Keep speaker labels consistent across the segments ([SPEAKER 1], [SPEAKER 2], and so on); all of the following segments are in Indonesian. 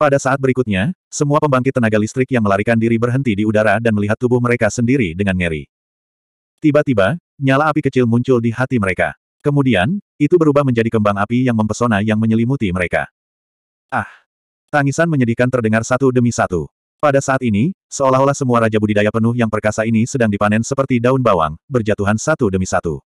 [SPEAKER 1] Pada saat berikutnya, semua pembangkit tenaga listrik yang melarikan diri berhenti di udara dan melihat tubuh mereka sendiri dengan ngeri. Tiba-tiba, nyala api kecil muncul di hati mereka. Kemudian, itu berubah menjadi kembang api yang mempesona yang menyelimuti mereka. Ah! Tangisan menyedihkan terdengar satu demi satu. Pada saat ini, seolah-olah semua raja budidaya penuh yang perkasa ini sedang dipanen seperti daun bawang, berjatuhan satu demi satu.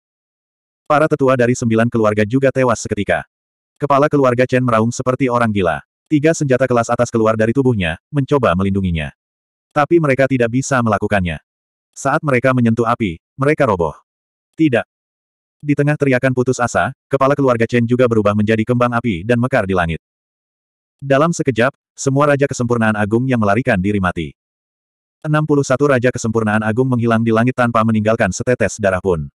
[SPEAKER 1] Para tetua dari sembilan keluarga juga tewas seketika. Kepala keluarga Chen meraung seperti orang gila. Tiga senjata kelas atas keluar dari tubuhnya, mencoba melindunginya. Tapi mereka tidak bisa melakukannya. Saat mereka menyentuh api, mereka roboh. Tidak. Di tengah teriakan putus asa, kepala keluarga Chen juga berubah menjadi kembang api dan mekar di langit. Dalam sekejap, semua Raja Kesempurnaan Agung yang melarikan diri mati. 61 Raja Kesempurnaan Agung menghilang di langit tanpa meninggalkan setetes darah pun.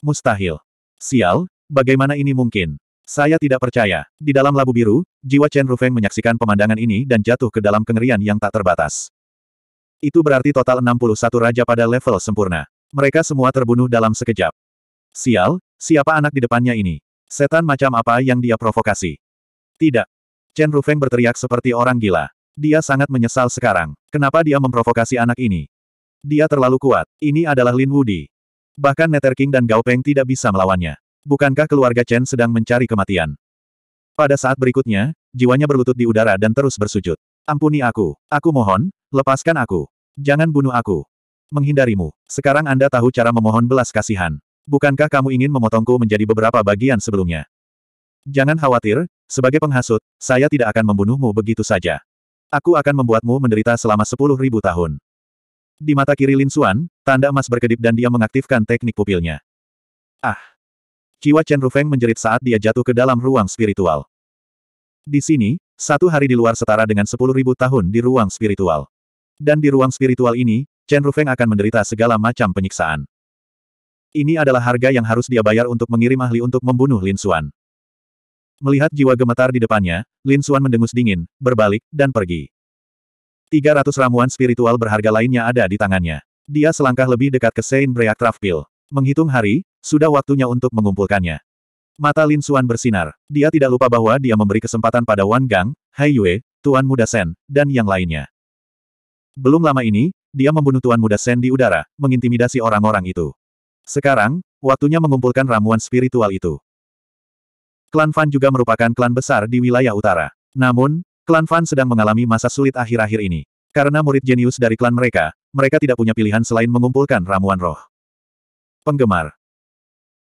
[SPEAKER 1] Mustahil. Sial, bagaimana ini mungkin? Saya tidak percaya. Di dalam labu biru, jiwa Chen Rufeng menyaksikan pemandangan ini dan jatuh ke dalam kengerian yang tak terbatas. Itu berarti total 61 raja pada level sempurna. Mereka semua terbunuh dalam sekejap. Sial, siapa anak di depannya ini? Setan macam apa yang dia provokasi? Tidak. Chen Rufeng berteriak seperti orang gila. Dia sangat menyesal sekarang. Kenapa dia memprovokasi anak ini? Dia terlalu kuat. Ini adalah Lin Wudi. Bahkan Nether King dan Gao Peng tidak bisa melawannya. Bukankah keluarga Chen sedang mencari kematian? Pada saat berikutnya, jiwanya berlutut di udara dan terus bersujud. Ampuni aku. Aku mohon, lepaskan aku. Jangan bunuh aku. Menghindarimu. Sekarang Anda tahu cara memohon belas kasihan. Bukankah kamu ingin memotongku menjadi beberapa bagian sebelumnya? Jangan khawatir, sebagai penghasut, saya tidak akan membunuhmu begitu saja. Aku akan membuatmu menderita selama sepuluh ribu tahun. Di mata kiri Lin Xuan, tanda emas berkedip dan dia mengaktifkan teknik pupilnya. Ah! Kiwa Chen Rufeng menjerit saat dia jatuh ke dalam ruang spiritual. Di sini, satu hari di luar setara dengan sepuluh ribu tahun di ruang spiritual. Dan di ruang spiritual ini, Chen Rufeng akan menderita segala macam penyiksaan. Ini adalah harga yang harus dia bayar untuk mengirim ahli untuk membunuh Lin Xuan. Melihat jiwa gemetar di depannya, Lin Xuan mendengus dingin, berbalik, dan pergi. 300 ramuan spiritual berharga lainnya ada di tangannya. Dia selangkah lebih dekat ke Saint Break Pill. Menghitung hari, sudah waktunya untuk mengumpulkannya. Mata Lin Xuan bersinar. Dia tidak lupa bahwa dia memberi kesempatan pada Wan Gang, Hai Yue, Tuan Muda Sen, dan yang lainnya. Belum lama ini, dia membunuh Tuan Muda Sen di udara, mengintimidasi orang-orang itu. Sekarang, waktunya mengumpulkan ramuan spiritual itu. Klan Fan juga merupakan klan besar di wilayah utara. Namun, klan Fan sedang mengalami masa sulit akhir-akhir ini. Karena murid jenius dari klan mereka, mereka tidak punya pilihan selain mengumpulkan ramuan roh. Penggemar.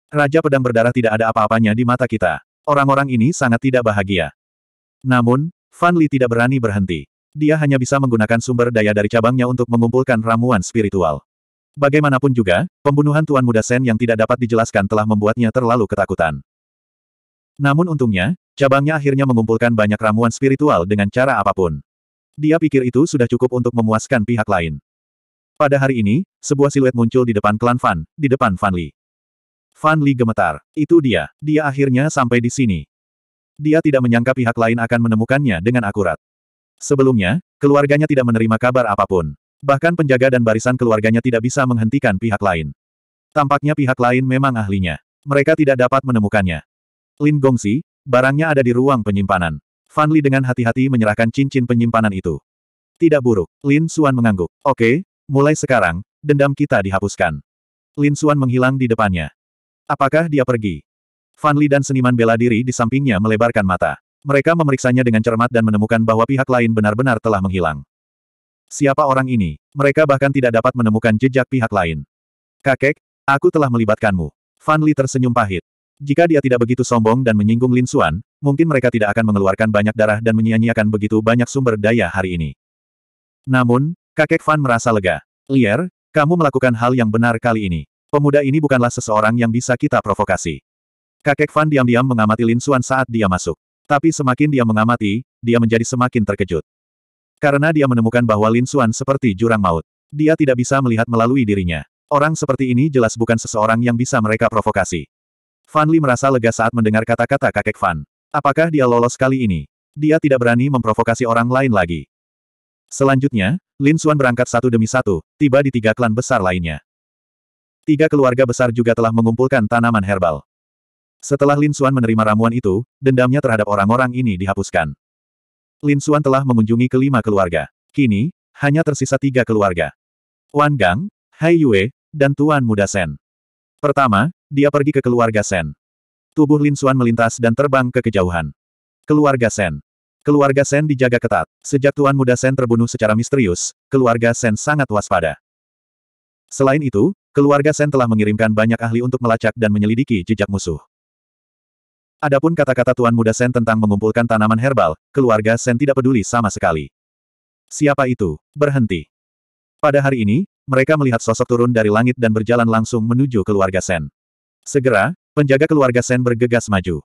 [SPEAKER 1] Raja pedang berdarah tidak ada apa-apanya di mata kita. Orang-orang ini sangat tidak bahagia. Namun, Fan Li tidak berani berhenti. Dia hanya bisa menggunakan sumber daya dari cabangnya untuk mengumpulkan ramuan spiritual. Bagaimanapun juga, pembunuhan Tuan Muda Sen yang tidak dapat dijelaskan telah membuatnya terlalu ketakutan. Namun untungnya, cabangnya akhirnya mengumpulkan banyak ramuan spiritual dengan cara apapun. Dia pikir itu sudah cukup untuk memuaskan pihak lain. Pada hari ini, sebuah siluet muncul di depan klan Fan, di depan Fan Li. Fan Li gemetar. Itu dia. Dia akhirnya sampai di sini. Dia tidak menyangka pihak lain akan menemukannya dengan akurat. Sebelumnya, keluarganya tidak menerima kabar apapun. Bahkan penjaga dan barisan keluarganya tidak bisa menghentikan pihak lain. Tampaknya pihak lain memang ahlinya. Mereka tidak dapat menemukannya. Lin Gongsi, barangnya ada di ruang penyimpanan. Fan Li dengan hati-hati menyerahkan cincin penyimpanan itu. Tidak buruk. Lin Suan mengangguk. Oke, Mulai sekarang, dendam kita dihapuskan. Lin Xuan menghilang di depannya. Apakah dia pergi? Fan Li dan seniman bela diri di sampingnya melebarkan mata. Mereka memeriksanya dengan cermat dan menemukan bahwa pihak lain benar-benar telah menghilang. Siapa orang ini? Mereka bahkan tidak dapat menemukan jejak pihak lain. Kakek, aku telah melibatkanmu. Fan Li tersenyum pahit. Jika dia tidak begitu sombong dan menyinggung Lin Xuan, mungkin mereka tidak akan mengeluarkan banyak darah dan menyia-nyiakan begitu banyak sumber daya hari ini. Namun, Kakek Fan merasa lega. Lier, kamu melakukan hal yang benar kali ini. Pemuda ini bukanlah seseorang yang bisa kita provokasi. Kakek Fan diam-diam mengamati Lin Xuan saat dia masuk. Tapi semakin dia mengamati, dia menjadi semakin terkejut. Karena dia menemukan bahwa Lin Xuan seperti jurang maut. Dia tidak bisa melihat melalui dirinya. Orang seperti ini jelas bukan seseorang yang bisa mereka provokasi. Fan Li merasa lega saat mendengar kata-kata kakek Fan. Apakah dia lolos kali ini? Dia tidak berani memprovokasi orang lain lagi. Selanjutnya, Lin Xuan berangkat satu demi satu, tiba di tiga klan besar lainnya. Tiga keluarga besar juga telah mengumpulkan tanaman herbal. Setelah Lin Xuan menerima ramuan itu, dendamnya terhadap orang-orang ini dihapuskan. Lin Xuan telah mengunjungi kelima keluarga. Kini, hanya tersisa tiga keluarga. Wan Gang, Hai Yue, dan Tuan Muda Sen. Pertama, dia pergi ke keluarga Sen. Tubuh Lin Xuan melintas dan terbang ke kejauhan. Keluarga Sen. Keluarga Sen dijaga ketat. Sejak Tuan Muda Sen terbunuh secara misterius, keluarga Sen sangat waspada. Selain itu, keluarga Sen telah mengirimkan banyak ahli untuk melacak dan menyelidiki jejak musuh. Adapun kata-kata Tuan Muda Sen tentang mengumpulkan tanaman herbal, keluarga Sen tidak peduli sama sekali. Siapa itu? Berhenti. Pada hari ini, mereka melihat sosok turun dari langit dan berjalan langsung menuju keluarga Sen. Segera, penjaga keluarga Sen bergegas maju.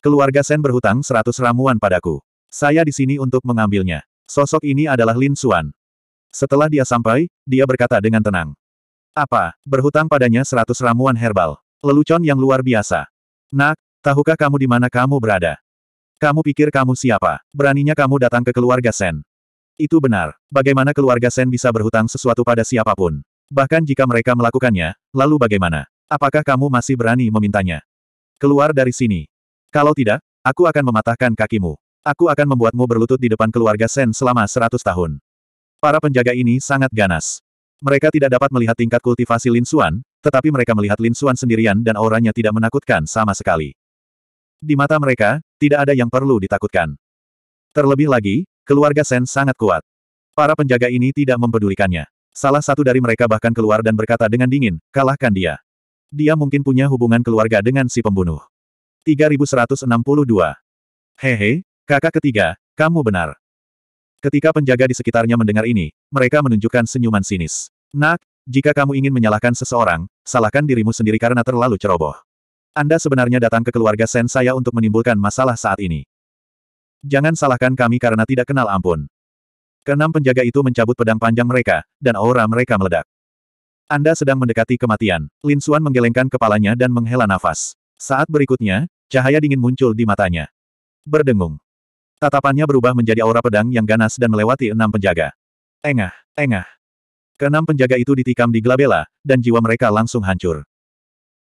[SPEAKER 1] Keluarga Sen berhutang seratus ramuan padaku. Saya di sini untuk mengambilnya. Sosok ini adalah Lin Xuan. Setelah dia sampai, dia berkata dengan tenang. Apa, berhutang padanya seratus ramuan herbal. Lelucon yang luar biasa. Nak, tahukah kamu di mana kamu berada? Kamu pikir kamu siapa? Beraninya kamu datang ke keluarga Sen. Itu benar. Bagaimana keluarga Sen bisa berhutang sesuatu pada siapapun? Bahkan jika mereka melakukannya, lalu bagaimana? Apakah kamu masih berani memintanya? Keluar dari sini. Kalau tidak, aku akan mematahkan kakimu. Aku akan membuatmu berlutut di depan keluarga Sen selama seratus tahun. Para penjaga ini sangat ganas. Mereka tidak dapat melihat tingkat kultivasi Lin Suan, tetapi mereka melihat Lin Suan sendirian dan auranya tidak menakutkan sama sekali. Di mata mereka, tidak ada yang perlu ditakutkan. Terlebih lagi, keluarga Sen sangat kuat. Para penjaga ini tidak mempedulikannya. Salah satu dari mereka bahkan keluar dan berkata dengan dingin, kalahkan dia. Dia mungkin punya hubungan keluarga dengan si pembunuh. 3162. Hehe, Kakak ketiga, kamu benar. Ketika penjaga di sekitarnya mendengar ini, mereka menunjukkan senyuman sinis. Nak, jika kamu ingin menyalahkan seseorang, salahkan dirimu sendiri karena terlalu ceroboh. Anda sebenarnya datang ke keluarga Sen saya untuk menimbulkan masalah saat ini. Jangan salahkan kami karena tidak kenal ampun. Kenam penjaga itu mencabut pedang panjang mereka, dan aura mereka meledak. Anda sedang mendekati kematian. Lin Xuan menggelengkan kepalanya dan menghela nafas. Saat berikutnya, cahaya dingin muncul di matanya. Berdengung. Tatapannya berubah menjadi aura pedang yang ganas dan melewati enam penjaga. Engah, engah. Keenam penjaga itu ditikam di Glabella, dan jiwa mereka langsung hancur.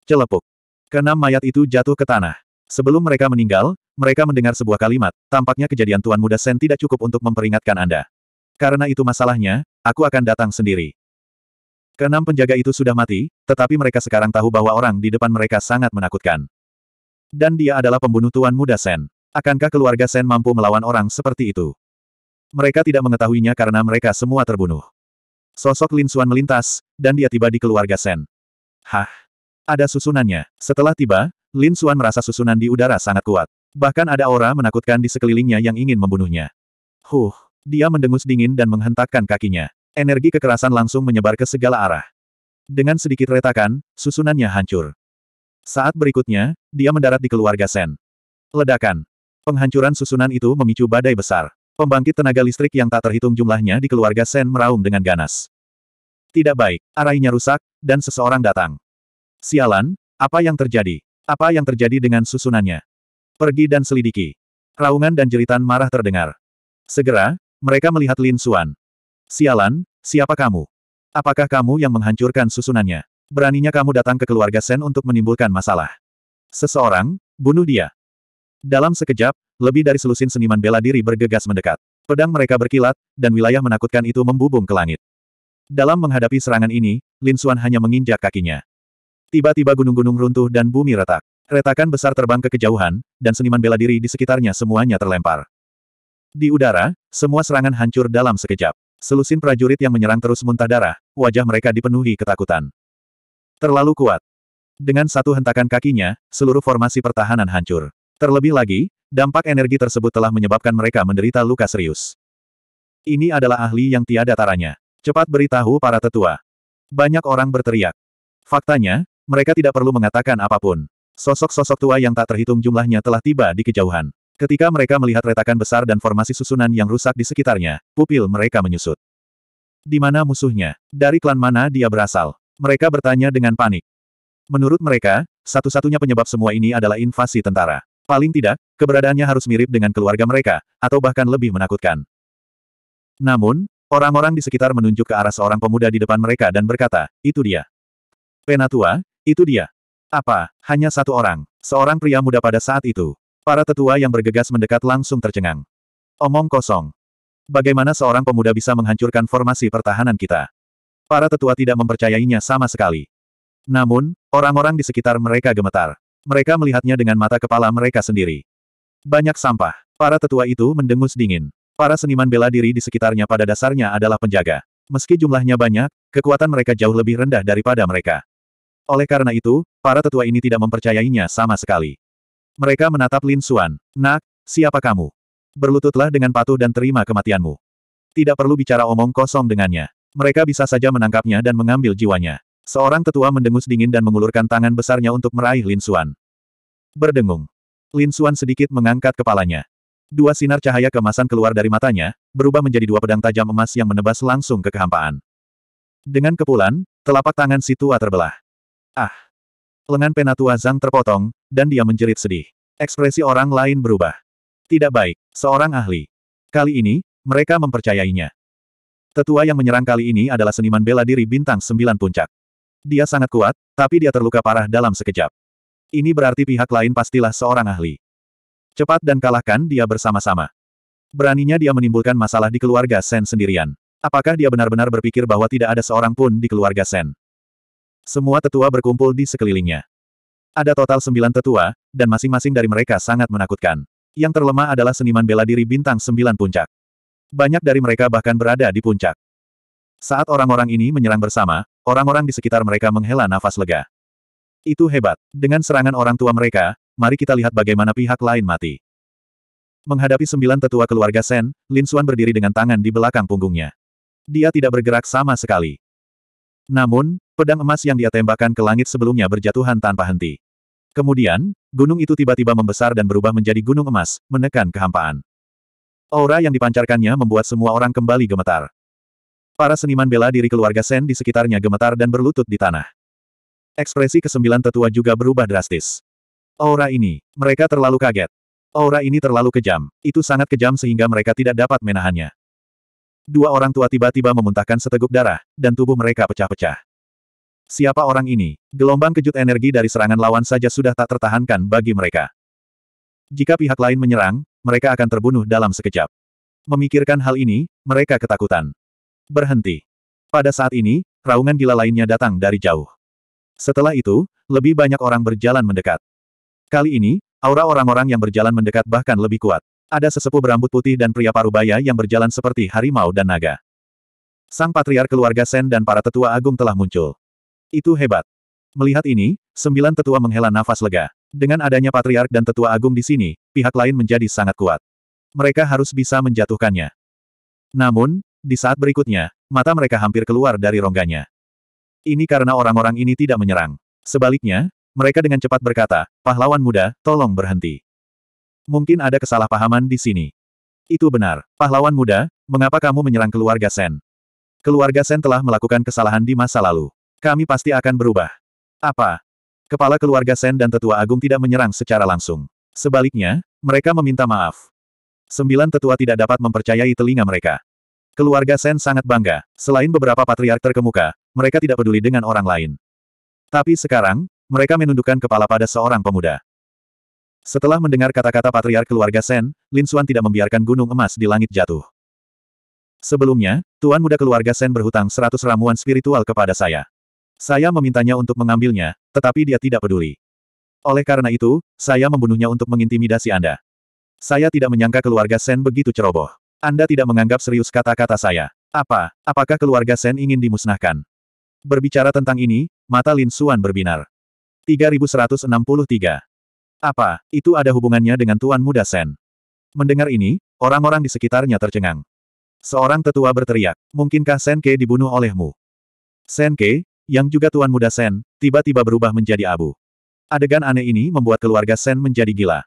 [SPEAKER 1] Celepuk. Keenam mayat itu jatuh ke tanah. Sebelum mereka meninggal, mereka mendengar sebuah kalimat, tampaknya kejadian Tuan Muda Sen tidak cukup untuk memperingatkan Anda. Karena itu masalahnya, aku akan datang sendiri. Keenam penjaga itu sudah mati, tetapi mereka sekarang tahu bahwa orang di depan mereka sangat menakutkan. Dan dia adalah pembunuh Tuan Muda Sen. Akankah keluarga Sen mampu melawan orang seperti itu? Mereka tidak mengetahuinya karena mereka semua terbunuh. Sosok Lin Xuan melintas, dan dia tiba di keluarga Sen. Hah? Ada susunannya. Setelah tiba, Lin Xuan merasa susunan di udara sangat kuat. Bahkan ada aura menakutkan di sekelilingnya yang ingin membunuhnya. Huh, dia mendengus dingin dan menghentakkan kakinya. Energi kekerasan langsung menyebar ke segala arah. Dengan sedikit retakan, susunannya hancur. Saat berikutnya, dia mendarat di keluarga Sen. Ledakan. Penghancuran susunan itu memicu badai besar. Pembangkit tenaga listrik yang tak terhitung jumlahnya di keluarga Sen meraung dengan ganas. Tidak baik, arainya rusak, dan seseorang datang. Sialan, apa yang terjadi? Apa yang terjadi dengan susunannya? Pergi dan selidiki. Raungan dan jeritan marah terdengar. Segera, mereka melihat Lin Suan. Sialan, siapa kamu? Apakah kamu yang menghancurkan susunannya? Beraninya kamu datang ke keluarga Sen untuk menimbulkan masalah. Seseorang, bunuh dia. Dalam sekejap, lebih dari selusin seniman bela diri bergegas mendekat. Pedang mereka berkilat, dan wilayah menakutkan itu membubung ke langit. Dalam menghadapi serangan ini, Lin Xuan hanya menginjak kakinya. Tiba-tiba gunung-gunung runtuh dan bumi retak. Retakan besar terbang ke kejauhan, dan seniman bela diri di sekitarnya semuanya terlempar. Di udara, semua serangan hancur dalam sekejap. Selusin prajurit yang menyerang terus muntah darah, wajah mereka dipenuhi ketakutan. Terlalu kuat. Dengan satu hentakan kakinya, seluruh formasi pertahanan hancur. Terlebih lagi, dampak energi tersebut telah menyebabkan mereka menderita luka serius. Ini adalah ahli yang tiada taranya. Cepat beritahu para tetua. Banyak orang berteriak. Faktanya, mereka tidak perlu mengatakan apapun. Sosok-sosok tua yang tak terhitung jumlahnya telah tiba di kejauhan. Ketika mereka melihat retakan besar dan formasi susunan yang rusak di sekitarnya, pupil mereka menyusut. Di mana musuhnya? Dari klan mana dia berasal? Mereka bertanya dengan panik. Menurut mereka, satu-satunya penyebab semua ini adalah invasi tentara. Paling tidak, keberadaannya harus mirip dengan keluarga mereka, atau bahkan lebih menakutkan. Namun, orang-orang di sekitar menunjuk ke arah seorang pemuda di depan mereka dan berkata, itu dia. Penatua, itu dia. Apa, hanya satu orang, seorang pria muda pada saat itu. Para tetua yang bergegas mendekat langsung tercengang. Omong kosong. Bagaimana seorang pemuda bisa menghancurkan formasi pertahanan kita? Para tetua tidak mempercayainya sama sekali. Namun, orang-orang di sekitar mereka gemetar. Mereka melihatnya dengan mata kepala mereka sendiri. Banyak sampah. Para tetua itu mendengus dingin. Para seniman bela diri di sekitarnya pada dasarnya adalah penjaga. Meski jumlahnya banyak, kekuatan mereka jauh lebih rendah daripada mereka. Oleh karena itu, para tetua ini tidak mempercayainya sama sekali. Mereka menatap Lin Suan. Nak, siapa kamu? Berlututlah dengan patuh dan terima kematianmu. Tidak perlu bicara omong kosong dengannya. Mereka bisa saja menangkapnya dan mengambil jiwanya. Seorang tetua mendengus dingin dan mengulurkan tangan besarnya untuk meraih Lin Xuan. Berdengung. Lin Xuan sedikit mengangkat kepalanya. Dua sinar cahaya kemasan keluar dari matanya, berubah menjadi dua pedang tajam emas yang menebas langsung ke kehampaan. Dengan kepulan, telapak tangan si tua terbelah. Ah! Lengan penatua Zhang terpotong, dan dia menjerit sedih. Ekspresi orang lain berubah. Tidak baik, seorang ahli. Kali ini, mereka mempercayainya. Tetua yang menyerang kali ini adalah seniman bela diri bintang sembilan puncak. Dia sangat kuat, tapi dia terluka parah dalam sekejap. Ini berarti pihak lain pastilah seorang ahli. Cepat dan kalahkan dia bersama-sama. Beraninya dia menimbulkan masalah di keluarga Sen sendirian. Apakah dia benar-benar berpikir bahwa tidak ada seorang pun di keluarga Sen? Semua tetua berkumpul di sekelilingnya. Ada total sembilan tetua, dan masing-masing dari mereka sangat menakutkan. Yang terlemah adalah seniman bela diri bintang sembilan puncak. Banyak dari mereka bahkan berada di puncak. Saat orang-orang ini menyerang bersama, orang-orang di sekitar mereka menghela nafas lega. Itu hebat. Dengan serangan orang tua mereka, mari kita lihat bagaimana pihak lain mati. Menghadapi sembilan tetua keluarga Sen, Lin Xuan berdiri dengan tangan di belakang punggungnya. Dia tidak bergerak sama sekali. Namun, pedang emas yang dia tembakkan ke langit sebelumnya berjatuhan tanpa henti. Kemudian, gunung itu tiba-tiba membesar dan berubah menjadi gunung emas, menekan kehampaan. Aura yang dipancarkannya membuat semua orang kembali gemetar. Para seniman bela diri keluarga Sen di sekitarnya gemetar dan berlutut di tanah. Ekspresi kesembilan tetua juga berubah drastis. Aura ini, mereka terlalu kaget. Aura ini terlalu kejam, itu sangat kejam sehingga mereka tidak dapat menahannya. Dua orang tua tiba-tiba memuntahkan seteguk darah, dan tubuh mereka pecah-pecah. Siapa orang ini? Gelombang kejut energi dari serangan lawan saja sudah tak tertahankan bagi mereka. Jika pihak lain menyerang, mereka akan terbunuh dalam sekejap. Memikirkan hal ini, mereka ketakutan berhenti. Pada saat ini, raungan gila lainnya datang dari jauh. Setelah itu, lebih banyak orang berjalan mendekat. Kali ini, aura orang-orang yang berjalan mendekat bahkan lebih kuat. Ada sesepuh berambut putih dan pria parubaya yang berjalan seperti harimau dan naga. Sang patriar keluarga Sen dan para tetua agung telah muncul. Itu hebat. Melihat ini, sembilan tetua menghela nafas lega. Dengan adanya patriark dan tetua agung di sini, pihak lain menjadi sangat kuat. Mereka harus bisa menjatuhkannya. Namun, di saat berikutnya, mata mereka hampir keluar dari rongganya. Ini karena orang-orang ini tidak menyerang. Sebaliknya, mereka dengan cepat berkata, pahlawan muda, tolong berhenti. Mungkin ada kesalahpahaman di sini. Itu benar. Pahlawan muda, mengapa kamu menyerang keluarga Sen? Keluarga Sen telah melakukan kesalahan di masa lalu. Kami pasti akan berubah. Apa? Kepala keluarga Sen dan tetua agung tidak menyerang secara langsung. Sebaliknya, mereka meminta maaf. Sembilan tetua tidak dapat mempercayai telinga mereka. Keluarga Sen sangat bangga. Selain beberapa patriark terkemuka, mereka tidak peduli dengan orang lain. Tapi sekarang, mereka menundukkan kepala pada seorang pemuda. Setelah mendengar kata-kata patriark keluarga Sen, Lin Suan tidak membiarkan gunung emas di langit jatuh. Sebelumnya, tuan muda keluarga Sen berhutang seratus ramuan spiritual kepada saya. Saya memintanya untuk mengambilnya, tetapi dia tidak peduli. Oleh karena itu, saya membunuhnya untuk mengintimidasi Anda. Saya tidak menyangka keluarga Sen begitu ceroboh. Anda tidak menganggap serius kata-kata saya. Apa, apakah keluarga Sen ingin dimusnahkan? Berbicara tentang ini, mata Lin Suan berbinar. 3163. Apa, itu ada hubungannya dengan Tuan Muda Sen? Mendengar ini, orang-orang di sekitarnya tercengang. Seorang tetua berteriak, mungkinkah Sen Ke dibunuh olehmu? Sen Ke, yang juga Tuan Muda Sen, tiba-tiba berubah menjadi abu. Adegan aneh ini membuat keluarga Sen menjadi gila.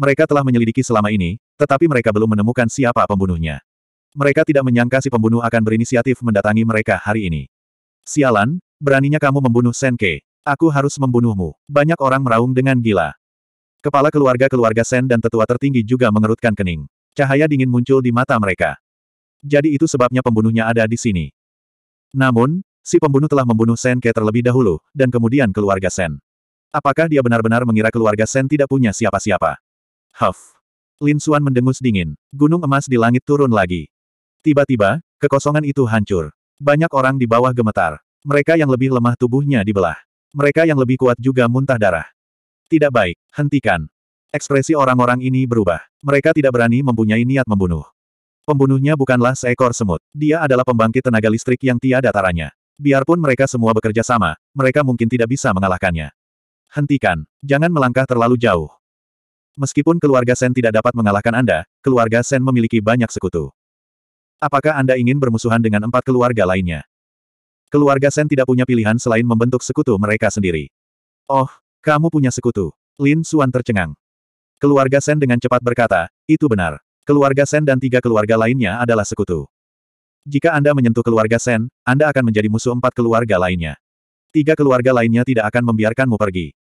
[SPEAKER 1] Mereka telah menyelidiki selama ini, tetapi mereka belum menemukan siapa pembunuhnya. Mereka tidak menyangka si pembunuh akan berinisiatif mendatangi mereka hari ini. Sialan, beraninya kamu membunuh Senke. Aku harus membunuhmu. Banyak orang meraung dengan gila. Kepala keluarga-keluarga Sen dan tetua tertinggi juga mengerutkan kening. Cahaya dingin muncul di mata mereka. Jadi itu sebabnya pembunuhnya ada di sini. Namun, si pembunuh telah membunuh Senke terlebih dahulu, dan kemudian keluarga Sen. Apakah dia benar-benar mengira keluarga Sen tidak punya siapa-siapa? Huff. Lin Suan mendengus dingin. Gunung emas di langit turun lagi. Tiba-tiba, kekosongan itu hancur. Banyak orang di bawah gemetar. Mereka yang lebih lemah tubuhnya dibelah. Mereka yang lebih kuat juga muntah darah. Tidak baik, hentikan. Ekspresi orang-orang ini berubah. Mereka tidak berani mempunyai niat membunuh. Pembunuhnya bukanlah seekor semut. Dia adalah pembangkit tenaga listrik yang tiada taranya. Biarpun mereka semua bekerja sama, mereka mungkin tidak bisa mengalahkannya. Hentikan, jangan melangkah terlalu jauh. Meskipun keluarga Sen tidak dapat mengalahkan Anda, keluarga Sen memiliki banyak sekutu. Apakah Anda ingin bermusuhan dengan empat keluarga lainnya? Keluarga Sen tidak punya pilihan selain membentuk sekutu mereka sendiri. Oh, kamu punya sekutu. Lin Suan tercengang. Keluarga Sen dengan cepat berkata, itu benar. Keluarga Sen dan tiga keluarga lainnya adalah sekutu. Jika Anda menyentuh keluarga Sen, Anda akan menjadi musuh empat keluarga lainnya. Tiga keluarga lainnya tidak akan membiarkanmu pergi.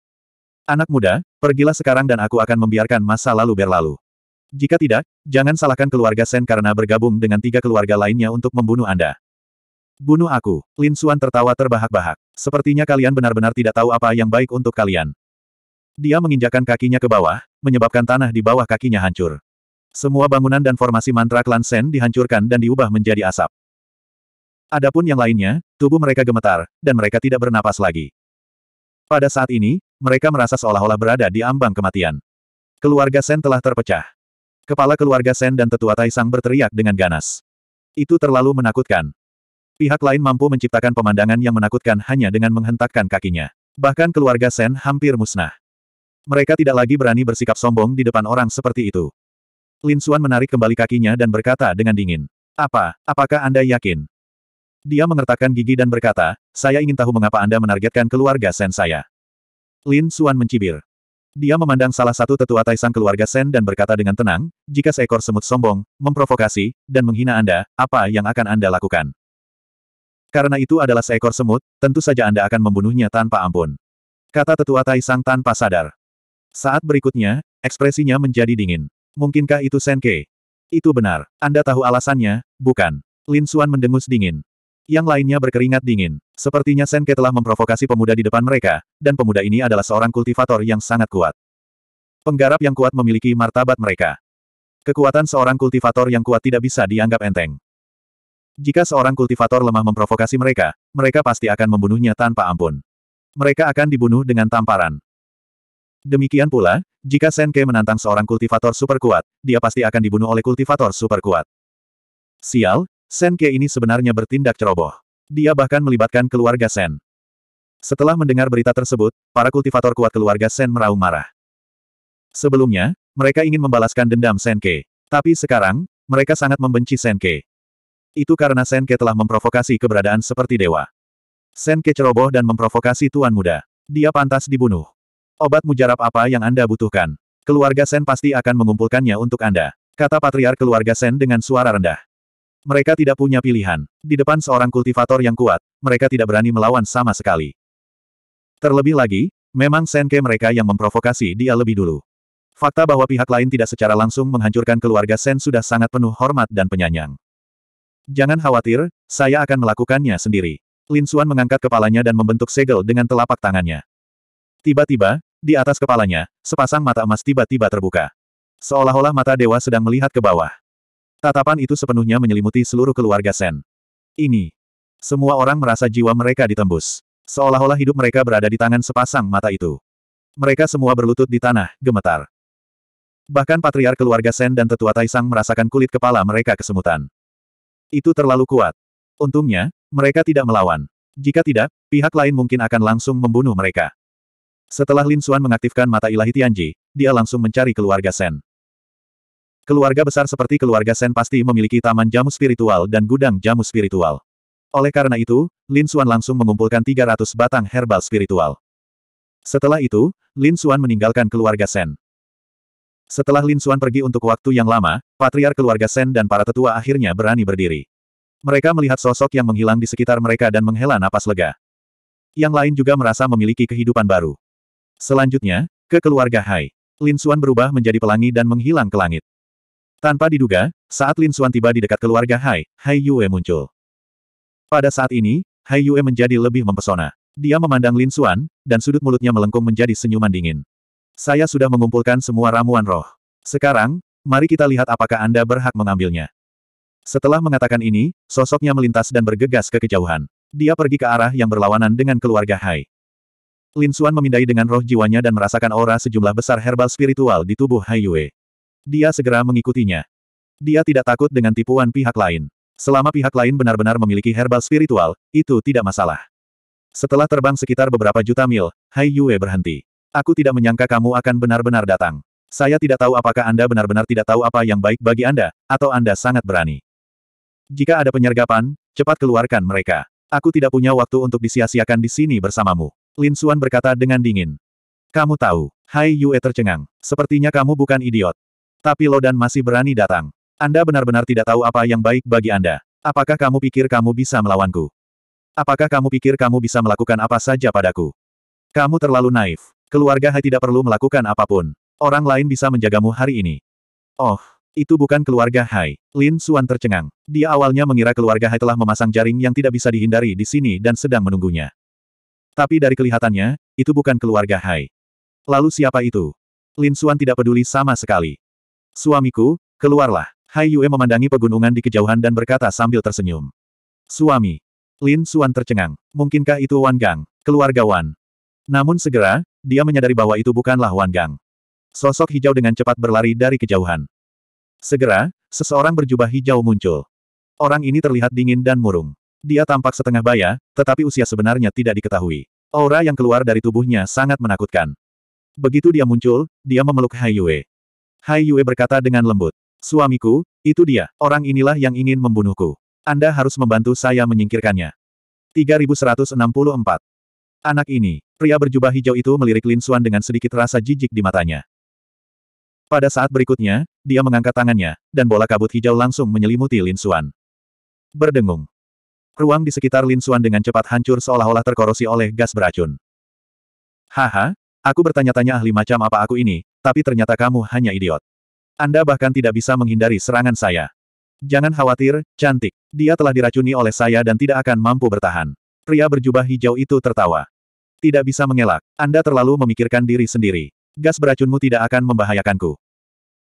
[SPEAKER 1] Anak muda, pergilah sekarang dan aku akan membiarkan masa lalu berlalu. Jika tidak, jangan salahkan keluarga Sen karena bergabung dengan tiga keluarga lainnya untuk membunuh Anda. Bunuh aku, Lin Suan tertawa terbahak-bahak. Sepertinya kalian benar-benar tidak tahu apa yang baik untuk kalian. Dia menginjakan kakinya ke bawah, menyebabkan tanah di bawah kakinya hancur. Semua bangunan dan formasi mantra klan Sen dihancurkan dan diubah menjadi asap. Adapun yang lainnya, tubuh mereka gemetar, dan mereka tidak bernapas lagi. Pada saat ini, mereka merasa seolah-olah berada di ambang kematian. Keluarga Sen telah terpecah. Kepala keluarga Sen dan tetua Taisang berteriak dengan ganas. Itu terlalu menakutkan. Pihak lain mampu menciptakan pemandangan yang menakutkan hanya dengan menghentakkan kakinya. Bahkan keluarga Sen hampir musnah. Mereka tidak lagi berani bersikap sombong di depan orang seperti itu. Lin Xuan menarik kembali kakinya dan berkata dengan dingin. Apa, apakah Anda yakin? Dia mengertakkan gigi dan berkata, saya ingin tahu mengapa Anda menargetkan keluarga Sen saya. Lin Suan mencibir. Dia memandang salah satu tetua Taisang keluarga Sen dan berkata dengan tenang, jika seekor semut sombong, memprovokasi, dan menghina Anda, apa yang akan Anda lakukan? Karena itu adalah seekor semut, tentu saja Anda akan membunuhnya tanpa ampun. Kata tetua Taisang tanpa sadar. Saat berikutnya, ekspresinya menjadi dingin. Mungkinkah itu Ke? Itu benar. Anda tahu alasannya, bukan? Lin Suan mendengus dingin. Yang lainnya berkeringat dingin. Sepertinya Senke telah memprovokasi pemuda di depan mereka, dan pemuda ini adalah seorang kultivator yang sangat kuat. Penggarap yang kuat memiliki martabat mereka. Kekuatan seorang kultivator yang kuat tidak bisa dianggap enteng. Jika seorang kultivator lemah memprovokasi mereka, mereka pasti akan membunuhnya tanpa ampun. Mereka akan dibunuh dengan tamparan. Demikian pula, jika Senke menantang seorang kultivator super kuat, dia pasti akan dibunuh oleh kultivator super kuat. Sial, Sen Ke ini sebenarnya bertindak ceroboh. Dia bahkan melibatkan keluarga Sen. Setelah mendengar berita tersebut, para kultivator kuat keluarga Sen meraung marah. Sebelumnya, mereka ingin membalaskan dendam Sen Ke. Tapi sekarang, mereka sangat membenci Sen Ke. Itu karena Sen Ke telah memprovokasi keberadaan seperti dewa. Sen Ke ceroboh dan memprovokasi Tuan Muda. Dia pantas dibunuh. Obat mujarab apa yang Anda butuhkan? Keluarga Sen pasti akan mengumpulkannya untuk Anda. Kata patriar keluarga Sen dengan suara rendah. Mereka tidak punya pilihan. Di depan seorang kultivator yang kuat, mereka tidak berani melawan sama sekali. Terlebih lagi, memang Senke mereka yang memprovokasi dia lebih dulu. Fakta bahwa pihak lain tidak secara langsung menghancurkan keluarga Sen sudah sangat penuh hormat dan penyanyang. Jangan khawatir, saya akan melakukannya sendiri. Lin Suan mengangkat kepalanya dan membentuk segel dengan telapak tangannya. Tiba-tiba, di atas kepalanya, sepasang mata emas tiba-tiba terbuka. Seolah-olah mata dewa sedang melihat ke bawah. Tatapan itu sepenuhnya menyelimuti seluruh keluarga Sen. Ini. Semua orang merasa jiwa mereka ditembus. Seolah-olah hidup mereka berada di tangan sepasang mata itu. Mereka semua berlutut di tanah, gemetar. Bahkan patriar keluarga Sen dan tetua Taisang merasakan kulit kepala mereka kesemutan. Itu terlalu kuat. Untungnya, mereka tidak melawan. Jika tidak, pihak lain mungkin akan langsung membunuh mereka. Setelah Lin Xuan mengaktifkan mata ilahi Tianji, dia langsung mencari keluarga Sen. Keluarga besar seperti keluarga Sen pasti memiliki taman jamu spiritual dan gudang jamu spiritual. Oleh karena itu, Lin Xuan langsung mengumpulkan 300 batang herbal spiritual. Setelah itu, Lin Xuan meninggalkan keluarga Sen. Setelah Lin Xuan pergi untuk waktu yang lama, patriar keluarga Sen dan para tetua akhirnya berani berdiri. Mereka melihat sosok yang menghilang di sekitar mereka dan menghela napas lega. Yang lain juga merasa memiliki kehidupan baru. Selanjutnya, ke keluarga Hai. Lin Xuan berubah menjadi pelangi dan menghilang ke langit. Tanpa diduga, saat Lin Xuan tiba di dekat keluarga Hai, Hai Yue muncul. Pada saat ini, Hai Yue menjadi lebih mempesona. Dia memandang Lin Xuan, dan sudut mulutnya melengkung menjadi senyuman dingin. Saya sudah mengumpulkan semua ramuan roh. Sekarang, mari kita lihat apakah Anda berhak mengambilnya. Setelah mengatakan ini, sosoknya melintas dan bergegas ke kejauhan. Dia pergi ke arah yang berlawanan dengan keluarga Hai. Lin Xuan memindai dengan roh jiwanya dan merasakan aura sejumlah besar herbal spiritual di tubuh Hai Yue. Dia segera mengikutinya. Dia tidak takut dengan tipuan pihak lain. Selama pihak lain benar-benar memiliki herbal spiritual, itu tidak masalah. Setelah terbang sekitar beberapa juta mil, Hai Yue berhenti. Aku tidak menyangka kamu akan benar-benar datang. Saya tidak tahu apakah Anda benar-benar tidak tahu apa yang baik bagi Anda, atau Anda sangat berani. Jika ada penyergapan, cepat keluarkan mereka. Aku tidak punya waktu untuk disia-siakan di sini bersamamu. Lin Xuan berkata dengan dingin. Kamu tahu, Hai Yue tercengang. Sepertinya kamu bukan idiot. Tapi Lodan masih berani datang. Anda benar-benar tidak tahu apa yang baik bagi Anda. Apakah kamu pikir kamu bisa melawanku? Apakah kamu pikir kamu bisa melakukan apa saja padaku? Kamu terlalu naif. Keluarga Hai tidak perlu melakukan apapun. Orang lain bisa menjagamu hari ini. Oh, itu bukan keluarga Hai. Lin Suan tercengang. Dia awalnya mengira keluarga Hai telah memasang jaring yang tidak bisa dihindari di sini dan sedang menunggunya. Tapi dari kelihatannya, itu bukan keluarga Hai. Lalu siapa itu? Lin Suan tidak peduli sama sekali. Suamiku, keluarlah. Hai Yue memandangi pegunungan di kejauhan dan berkata sambil tersenyum. Suami. Lin Suan tercengang. Mungkinkah itu Wan Gang, keluarga Wan? Namun segera, dia menyadari bahwa itu bukanlah Wan Gang. Sosok hijau dengan cepat berlari dari kejauhan. Segera, seseorang berjubah hijau muncul. Orang ini terlihat dingin dan murung. Dia tampak setengah baya, tetapi usia sebenarnya tidak diketahui. Aura yang keluar dari tubuhnya sangat menakutkan. Begitu dia muncul, dia memeluk Hai Yue. Hai Yue berkata dengan lembut. Suamiku, itu dia, orang inilah yang ingin membunuhku. Anda harus membantu saya menyingkirkannya. 3164. Anak ini, pria berjubah hijau itu melirik Lin Xuan dengan sedikit rasa jijik di matanya. Pada saat berikutnya, dia mengangkat tangannya, dan bola kabut hijau langsung menyelimuti Lin Xuan. Berdengung. Ruang di sekitar Lin Xuan dengan cepat hancur seolah-olah terkorosi oleh gas beracun. Haha, aku bertanya-tanya ahli macam apa aku ini, tapi ternyata kamu hanya idiot. Anda bahkan tidak bisa menghindari serangan saya. Jangan khawatir, cantik. Dia telah diracuni oleh saya dan tidak akan mampu bertahan. Pria berjubah hijau itu tertawa. Tidak bisa mengelak. Anda terlalu memikirkan diri sendiri. Gas beracunmu tidak akan membahayakanku.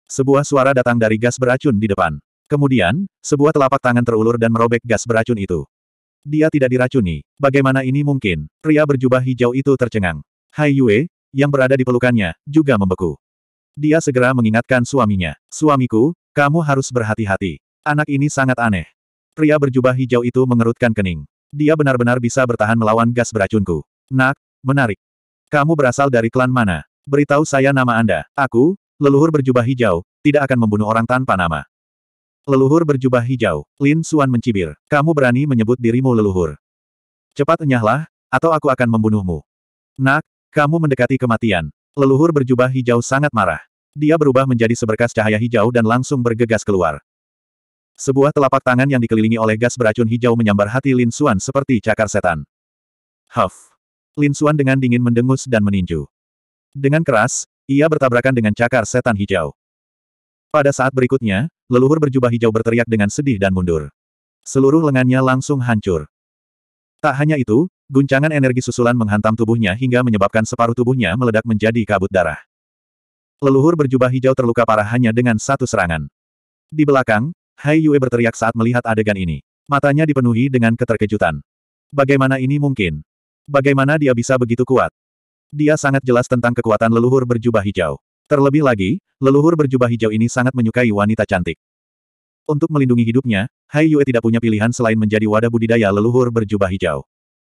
[SPEAKER 1] Sebuah suara datang dari gas beracun di depan. Kemudian, sebuah telapak tangan terulur dan merobek gas beracun itu. Dia tidak diracuni. Bagaimana ini mungkin? Pria berjubah hijau itu tercengang. Hai Yue, yang berada di pelukannya, juga membeku. Dia segera mengingatkan suaminya. Suamiku, kamu harus berhati-hati. Anak ini sangat aneh. Pria berjubah hijau itu mengerutkan kening. Dia benar-benar bisa bertahan melawan gas beracunku. Nak, menarik. Kamu berasal dari klan mana? Beritahu saya nama Anda. Aku, leluhur berjubah hijau, tidak akan membunuh orang tanpa nama. Leluhur berjubah hijau, Lin Suan mencibir. Kamu berani menyebut dirimu leluhur. Cepat enyahlah, atau aku akan membunuhmu. Nak, kamu mendekati kematian. Leluhur berjubah hijau sangat marah. Dia berubah menjadi seberkas cahaya hijau dan langsung bergegas keluar. Sebuah telapak tangan yang dikelilingi oleh gas beracun hijau menyambar hati Lin Xuan seperti cakar setan. Huff! Lin Xuan dengan dingin mendengus dan meninju. Dengan keras, ia bertabrakan dengan cakar setan hijau. Pada saat berikutnya, leluhur berjubah hijau berteriak dengan sedih dan mundur. Seluruh lengannya langsung hancur. Tak hanya itu, Guncangan energi susulan menghantam tubuhnya hingga menyebabkan separuh tubuhnya meledak menjadi kabut darah. Leluhur berjubah hijau terluka parah hanya dengan satu serangan. Di belakang, Hai Yue berteriak saat melihat adegan ini. Matanya dipenuhi dengan keterkejutan. Bagaimana ini mungkin? Bagaimana dia bisa begitu kuat? Dia sangat jelas tentang kekuatan leluhur berjubah hijau. Terlebih lagi, leluhur berjubah hijau ini sangat menyukai wanita cantik. Untuk melindungi hidupnya, Hai Yue tidak punya pilihan selain menjadi wadah budidaya leluhur berjubah hijau.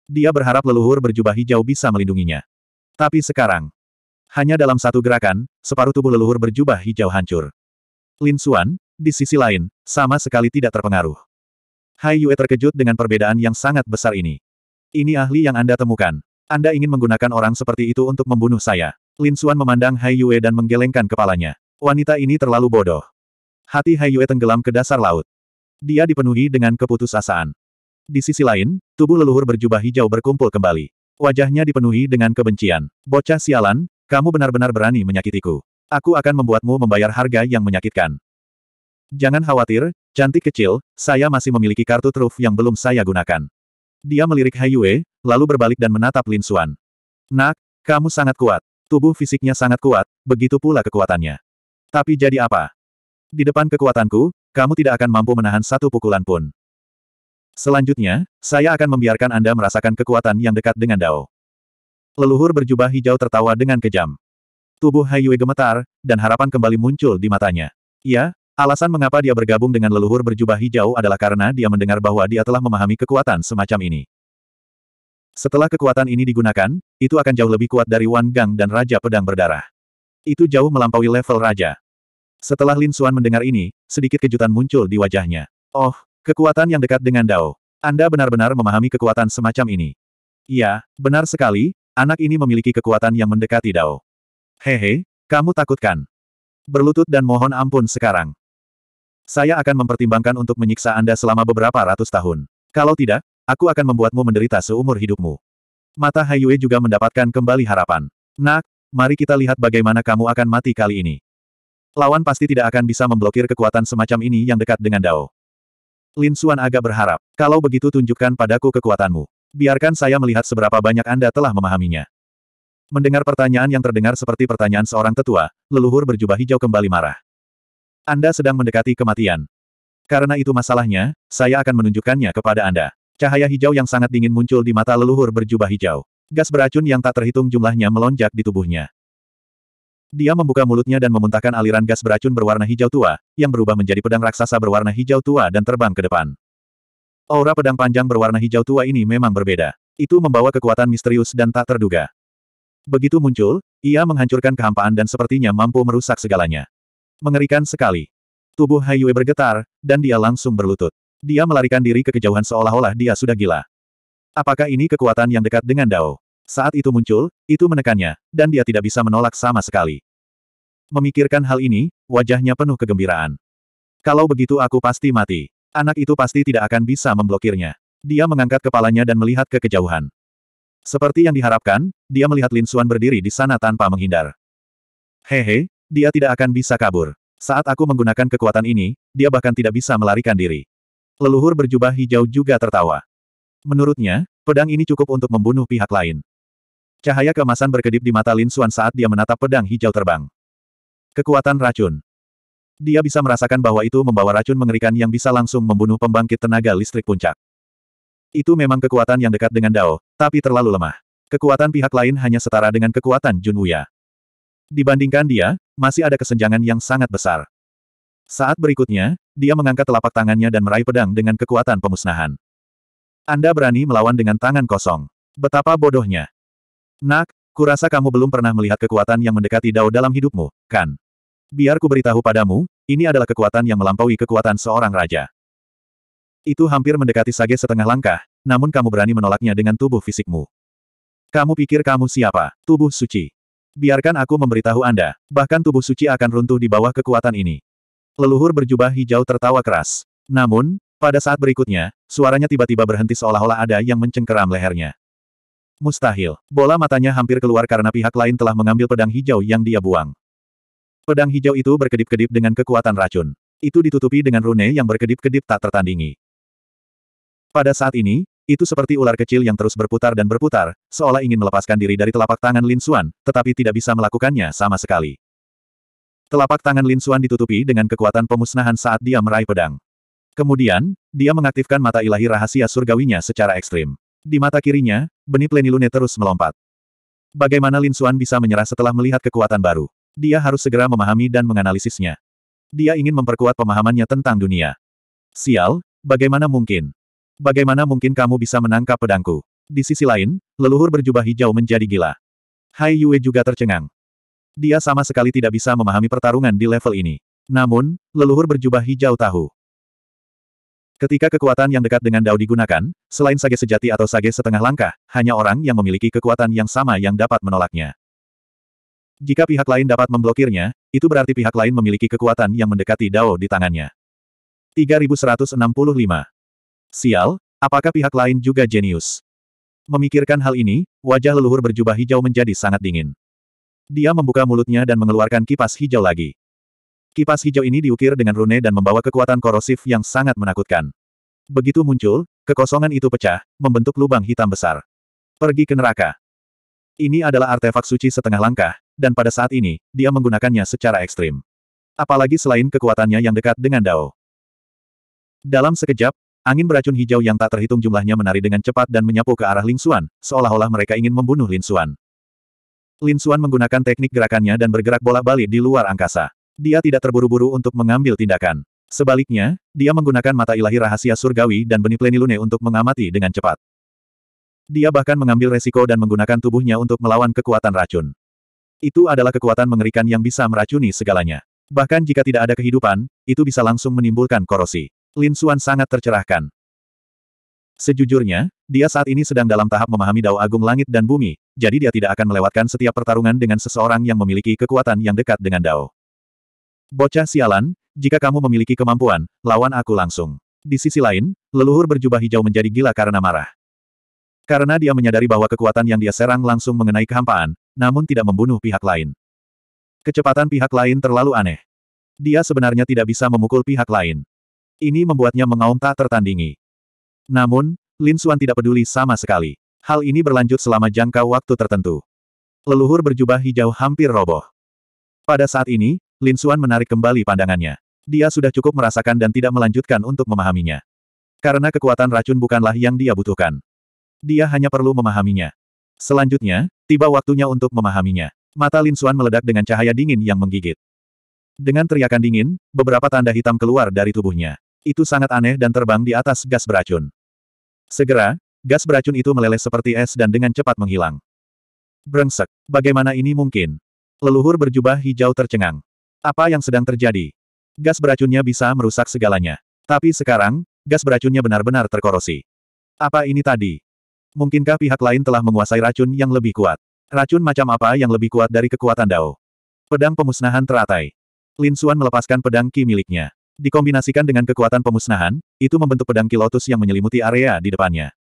[SPEAKER 1] Dia berharap leluhur berjubah hijau bisa melindunginya. Tapi sekarang, hanya dalam satu gerakan, separuh tubuh leluhur berjubah hijau hancur. Lin Xuan, di sisi lain, sama sekali tidak terpengaruh. Hai Yue terkejut dengan perbedaan yang sangat besar ini. Ini ahli yang Anda temukan. Anda ingin menggunakan orang seperti itu untuk membunuh saya. Lin Xuan memandang Hai Yue dan menggelengkan kepalanya. Wanita ini terlalu bodoh. Hati Hai Yue tenggelam ke dasar laut. Dia dipenuhi dengan keputusasaan. Di sisi lain, tubuh leluhur berjubah hijau berkumpul kembali. Wajahnya dipenuhi dengan kebencian. Bocah sialan, kamu benar-benar berani menyakitiku. Aku akan membuatmu membayar harga yang menyakitkan. Jangan khawatir, cantik kecil, saya masih memiliki kartu truf yang belum saya gunakan. Dia melirik Haiyue, lalu berbalik dan menatap Lin Xuan. Nak, kamu sangat kuat. Tubuh fisiknya sangat kuat, begitu pula kekuatannya. Tapi jadi apa? Di depan kekuatanku, kamu tidak akan mampu menahan satu pukulan pun. Selanjutnya, saya akan membiarkan Anda merasakan kekuatan yang dekat dengan Dao. Leluhur berjubah hijau tertawa dengan kejam. Tubuh Haiyue gemetar, dan harapan kembali muncul di matanya. Ya, alasan mengapa dia bergabung dengan leluhur berjubah hijau adalah karena dia mendengar bahwa dia telah memahami kekuatan semacam ini. Setelah kekuatan ini digunakan, itu akan jauh lebih kuat dari Wan Gang dan Raja Pedang Berdarah. Itu jauh melampaui level Raja. Setelah Lin Suan mendengar ini, sedikit kejutan muncul di wajahnya. Oh, Kekuatan yang dekat dengan Dao. Anda benar-benar memahami kekuatan semacam ini. Iya, benar sekali, anak ini memiliki kekuatan yang mendekati Dao. Hehe, kamu takutkan. Berlutut dan mohon ampun sekarang. Saya akan mempertimbangkan untuk menyiksa Anda selama beberapa ratus tahun. Kalau tidak, aku akan membuatmu menderita seumur hidupmu. Mata Haiyue juga mendapatkan kembali harapan. Nak, mari kita lihat bagaimana kamu akan mati kali ini. Lawan pasti tidak akan bisa memblokir kekuatan semacam ini yang dekat dengan Dao. Lin Suan agak berharap. Kalau begitu tunjukkan padaku kekuatanmu. Biarkan saya melihat seberapa banyak Anda telah memahaminya. Mendengar pertanyaan yang terdengar seperti pertanyaan seorang tetua, leluhur berjubah hijau kembali marah. Anda sedang mendekati kematian. Karena itu masalahnya, saya akan menunjukkannya kepada Anda. Cahaya hijau yang sangat dingin muncul di mata leluhur berjubah hijau. Gas beracun yang tak terhitung jumlahnya melonjak di tubuhnya. Dia membuka mulutnya dan memuntahkan aliran gas beracun berwarna hijau tua, yang berubah menjadi pedang raksasa berwarna hijau tua dan terbang ke depan. Aura pedang panjang berwarna hijau tua ini memang berbeda. Itu membawa kekuatan misterius dan tak terduga. Begitu muncul, ia menghancurkan kehampaan dan sepertinya mampu merusak segalanya. Mengerikan sekali. Tubuh Haiyue bergetar, dan dia langsung berlutut. Dia melarikan diri ke kejauhan seolah-olah dia sudah gila. Apakah ini kekuatan yang dekat dengan Dao? Saat itu muncul, itu menekannya, dan dia tidak bisa menolak sama sekali. Memikirkan hal ini, wajahnya penuh kegembiraan. Kalau begitu aku pasti mati. Anak itu pasti tidak akan bisa memblokirnya. Dia mengangkat kepalanya dan melihat ke kejauhan. Seperti yang diharapkan, dia melihat Lin Xuan berdiri di sana tanpa menghindar. Hehe, dia tidak akan bisa kabur. Saat aku menggunakan kekuatan ini, dia bahkan tidak bisa melarikan diri. Leluhur berjubah hijau juga tertawa. Menurutnya, pedang ini cukup untuk membunuh pihak lain. Cahaya kemasan berkedip di mata Lin Xuan saat dia menatap pedang hijau terbang. Kekuatan racun. Dia bisa merasakan bahwa itu membawa racun mengerikan yang bisa langsung membunuh pembangkit tenaga listrik puncak. Itu memang kekuatan yang dekat dengan Dao, tapi terlalu lemah. Kekuatan pihak lain hanya setara dengan kekuatan Jun Wuya. Dibandingkan dia, masih ada kesenjangan yang sangat besar. Saat berikutnya, dia mengangkat telapak tangannya dan meraih pedang dengan kekuatan pemusnahan. Anda berani melawan dengan tangan kosong. Betapa bodohnya. Nak, kurasa kamu belum pernah melihat kekuatan yang mendekati Dao dalam hidupmu, kan? Biar ku beritahu padamu, ini adalah kekuatan yang melampaui kekuatan seorang raja. Itu hampir mendekati Sage setengah langkah, namun kamu berani menolaknya dengan tubuh fisikmu. Kamu pikir kamu siapa? Tubuh suci. Biarkan aku memberitahu Anda, bahkan tubuh suci akan runtuh di bawah kekuatan ini. Leluhur berjubah hijau tertawa keras. Namun, pada saat berikutnya, suaranya tiba-tiba berhenti seolah-olah ada yang mencengkeram lehernya. Mustahil. Bola matanya hampir keluar karena pihak lain telah mengambil pedang hijau yang dia buang. Pedang hijau itu berkedip-kedip dengan kekuatan racun. Itu ditutupi dengan rune yang berkedip-kedip tak tertandingi. Pada saat ini, itu seperti ular kecil yang terus berputar dan berputar, seolah ingin melepaskan diri dari telapak tangan Lin Xuan, tetapi tidak bisa melakukannya sama sekali. Telapak tangan Lin Xuan ditutupi dengan kekuatan pemusnahan saat dia meraih pedang. Kemudian, dia mengaktifkan mata ilahi rahasia surgawinya secara ekstrim. Di mata kirinya, benih Plenilune terus melompat. Bagaimana Lin Xuan bisa menyerah setelah melihat kekuatan baru? Dia harus segera memahami dan menganalisisnya. Dia ingin memperkuat pemahamannya tentang dunia. Sial, bagaimana mungkin? Bagaimana mungkin kamu bisa menangkap pedangku? Di sisi lain, leluhur berjubah hijau menjadi gila. Hai Yue juga tercengang. Dia sama sekali tidak bisa memahami pertarungan di level ini. Namun, leluhur berjubah hijau tahu. Ketika kekuatan yang dekat dengan Dao digunakan, selain sage sejati atau sage setengah langkah, hanya orang yang memiliki kekuatan yang sama yang dapat menolaknya. Jika pihak lain dapat memblokirnya, itu berarti pihak lain memiliki kekuatan yang mendekati Dao di tangannya. 3165. Sial, apakah pihak lain juga jenius? Memikirkan hal ini, wajah leluhur berjubah hijau menjadi sangat dingin. Dia membuka mulutnya dan mengeluarkan kipas hijau lagi. Kipas hijau ini diukir dengan rune dan membawa kekuatan korosif yang sangat menakutkan. Begitu muncul, kekosongan itu pecah, membentuk lubang hitam besar. Pergi ke neraka. Ini adalah artefak suci setengah langkah, dan pada saat ini, dia menggunakannya secara ekstrim. Apalagi selain kekuatannya yang dekat dengan Dao. Dalam sekejap, angin beracun hijau yang tak terhitung jumlahnya menari dengan cepat dan menyapu ke arah Lin Xuan, seolah-olah mereka ingin membunuh Lin Xuan. Lin Xuan menggunakan teknik gerakannya dan bergerak bola-balik di luar angkasa. Dia tidak terburu-buru untuk mengambil tindakan. Sebaliknya, dia menggunakan mata ilahi rahasia surgawi dan benih plenilune untuk mengamati dengan cepat. Dia bahkan mengambil resiko dan menggunakan tubuhnya untuk melawan kekuatan racun. Itu adalah kekuatan mengerikan yang bisa meracuni segalanya. Bahkan jika tidak ada kehidupan, itu bisa langsung menimbulkan korosi. Lin Xuan sangat tercerahkan. Sejujurnya, dia saat ini sedang dalam tahap memahami Dao Agung Langit dan Bumi, jadi dia tidak akan melewatkan setiap pertarungan dengan seseorang yang memiliki kekuatan yang dekat dengan Dao. Bocah sialan, jika kamu memiliki kemampuan, lawan aku langsung. Di sisi lain, leluhur berjubah hijau menjadi gila karena marah. Karena dia menyadari bahwa kekuatan yang dia serang langsung mengenai kehampaan, namun tidak membunuh pihak lain. Kecepatan pihak lain terlalu aneh. Dia sebenarnya tidak bisa memukul pihak lain. Ini membuatnya mengaum tak tertandingi. Namun, Lin Suan tidak peduli sama sekali. Hal ini berlanjut selama jangka waktu tertentu. Leluhur berjubah hijau hampir roboh. Pada saat ini, Lin Xuan menarik kembali pandangannya. Dia sudah cukup merasakan dan tidak melanjutkan untuk memahaminya. Karena kekuatan racun bukanlah yang dia butuhkan. Dia hanya perlu memahaminya. Selanjutnya, tiba waktunya untuk memahaminya. Mata Lin Xuan meledak dengan cahaya dingin yang menggigit. Dengan teriakan dingin, beberapa tanda hitam keluar dari tubuhnya. Itu sangat aneh dan terbang di atas gas beracun. Segera, gas beracun itu meleleh seperti es dan dengan cepat menghilang. Brengsek, bagaimana ini mungkin? Leluhur berjubah hijau tercengang. Apa yang sedang terjadi? Gas beracunnya bisa merusak segalanya. Tapi sekarang, gas beracunnya benar-benar terkorosi. Apa ini tadi? Mungkinkah pihak lain telah menguasai racun yang lebih kuat? Racun macam apa yang lebih kuat dari kekuatan Dao? Pedang pemusnahan teratai. Lin Xuan melepaskan pedang Ki miliknya. Dikombinasikan dengan kekuatan pemusnahan, itu membentuk pedang Ki Lotus yang menyelimuti area di depannya.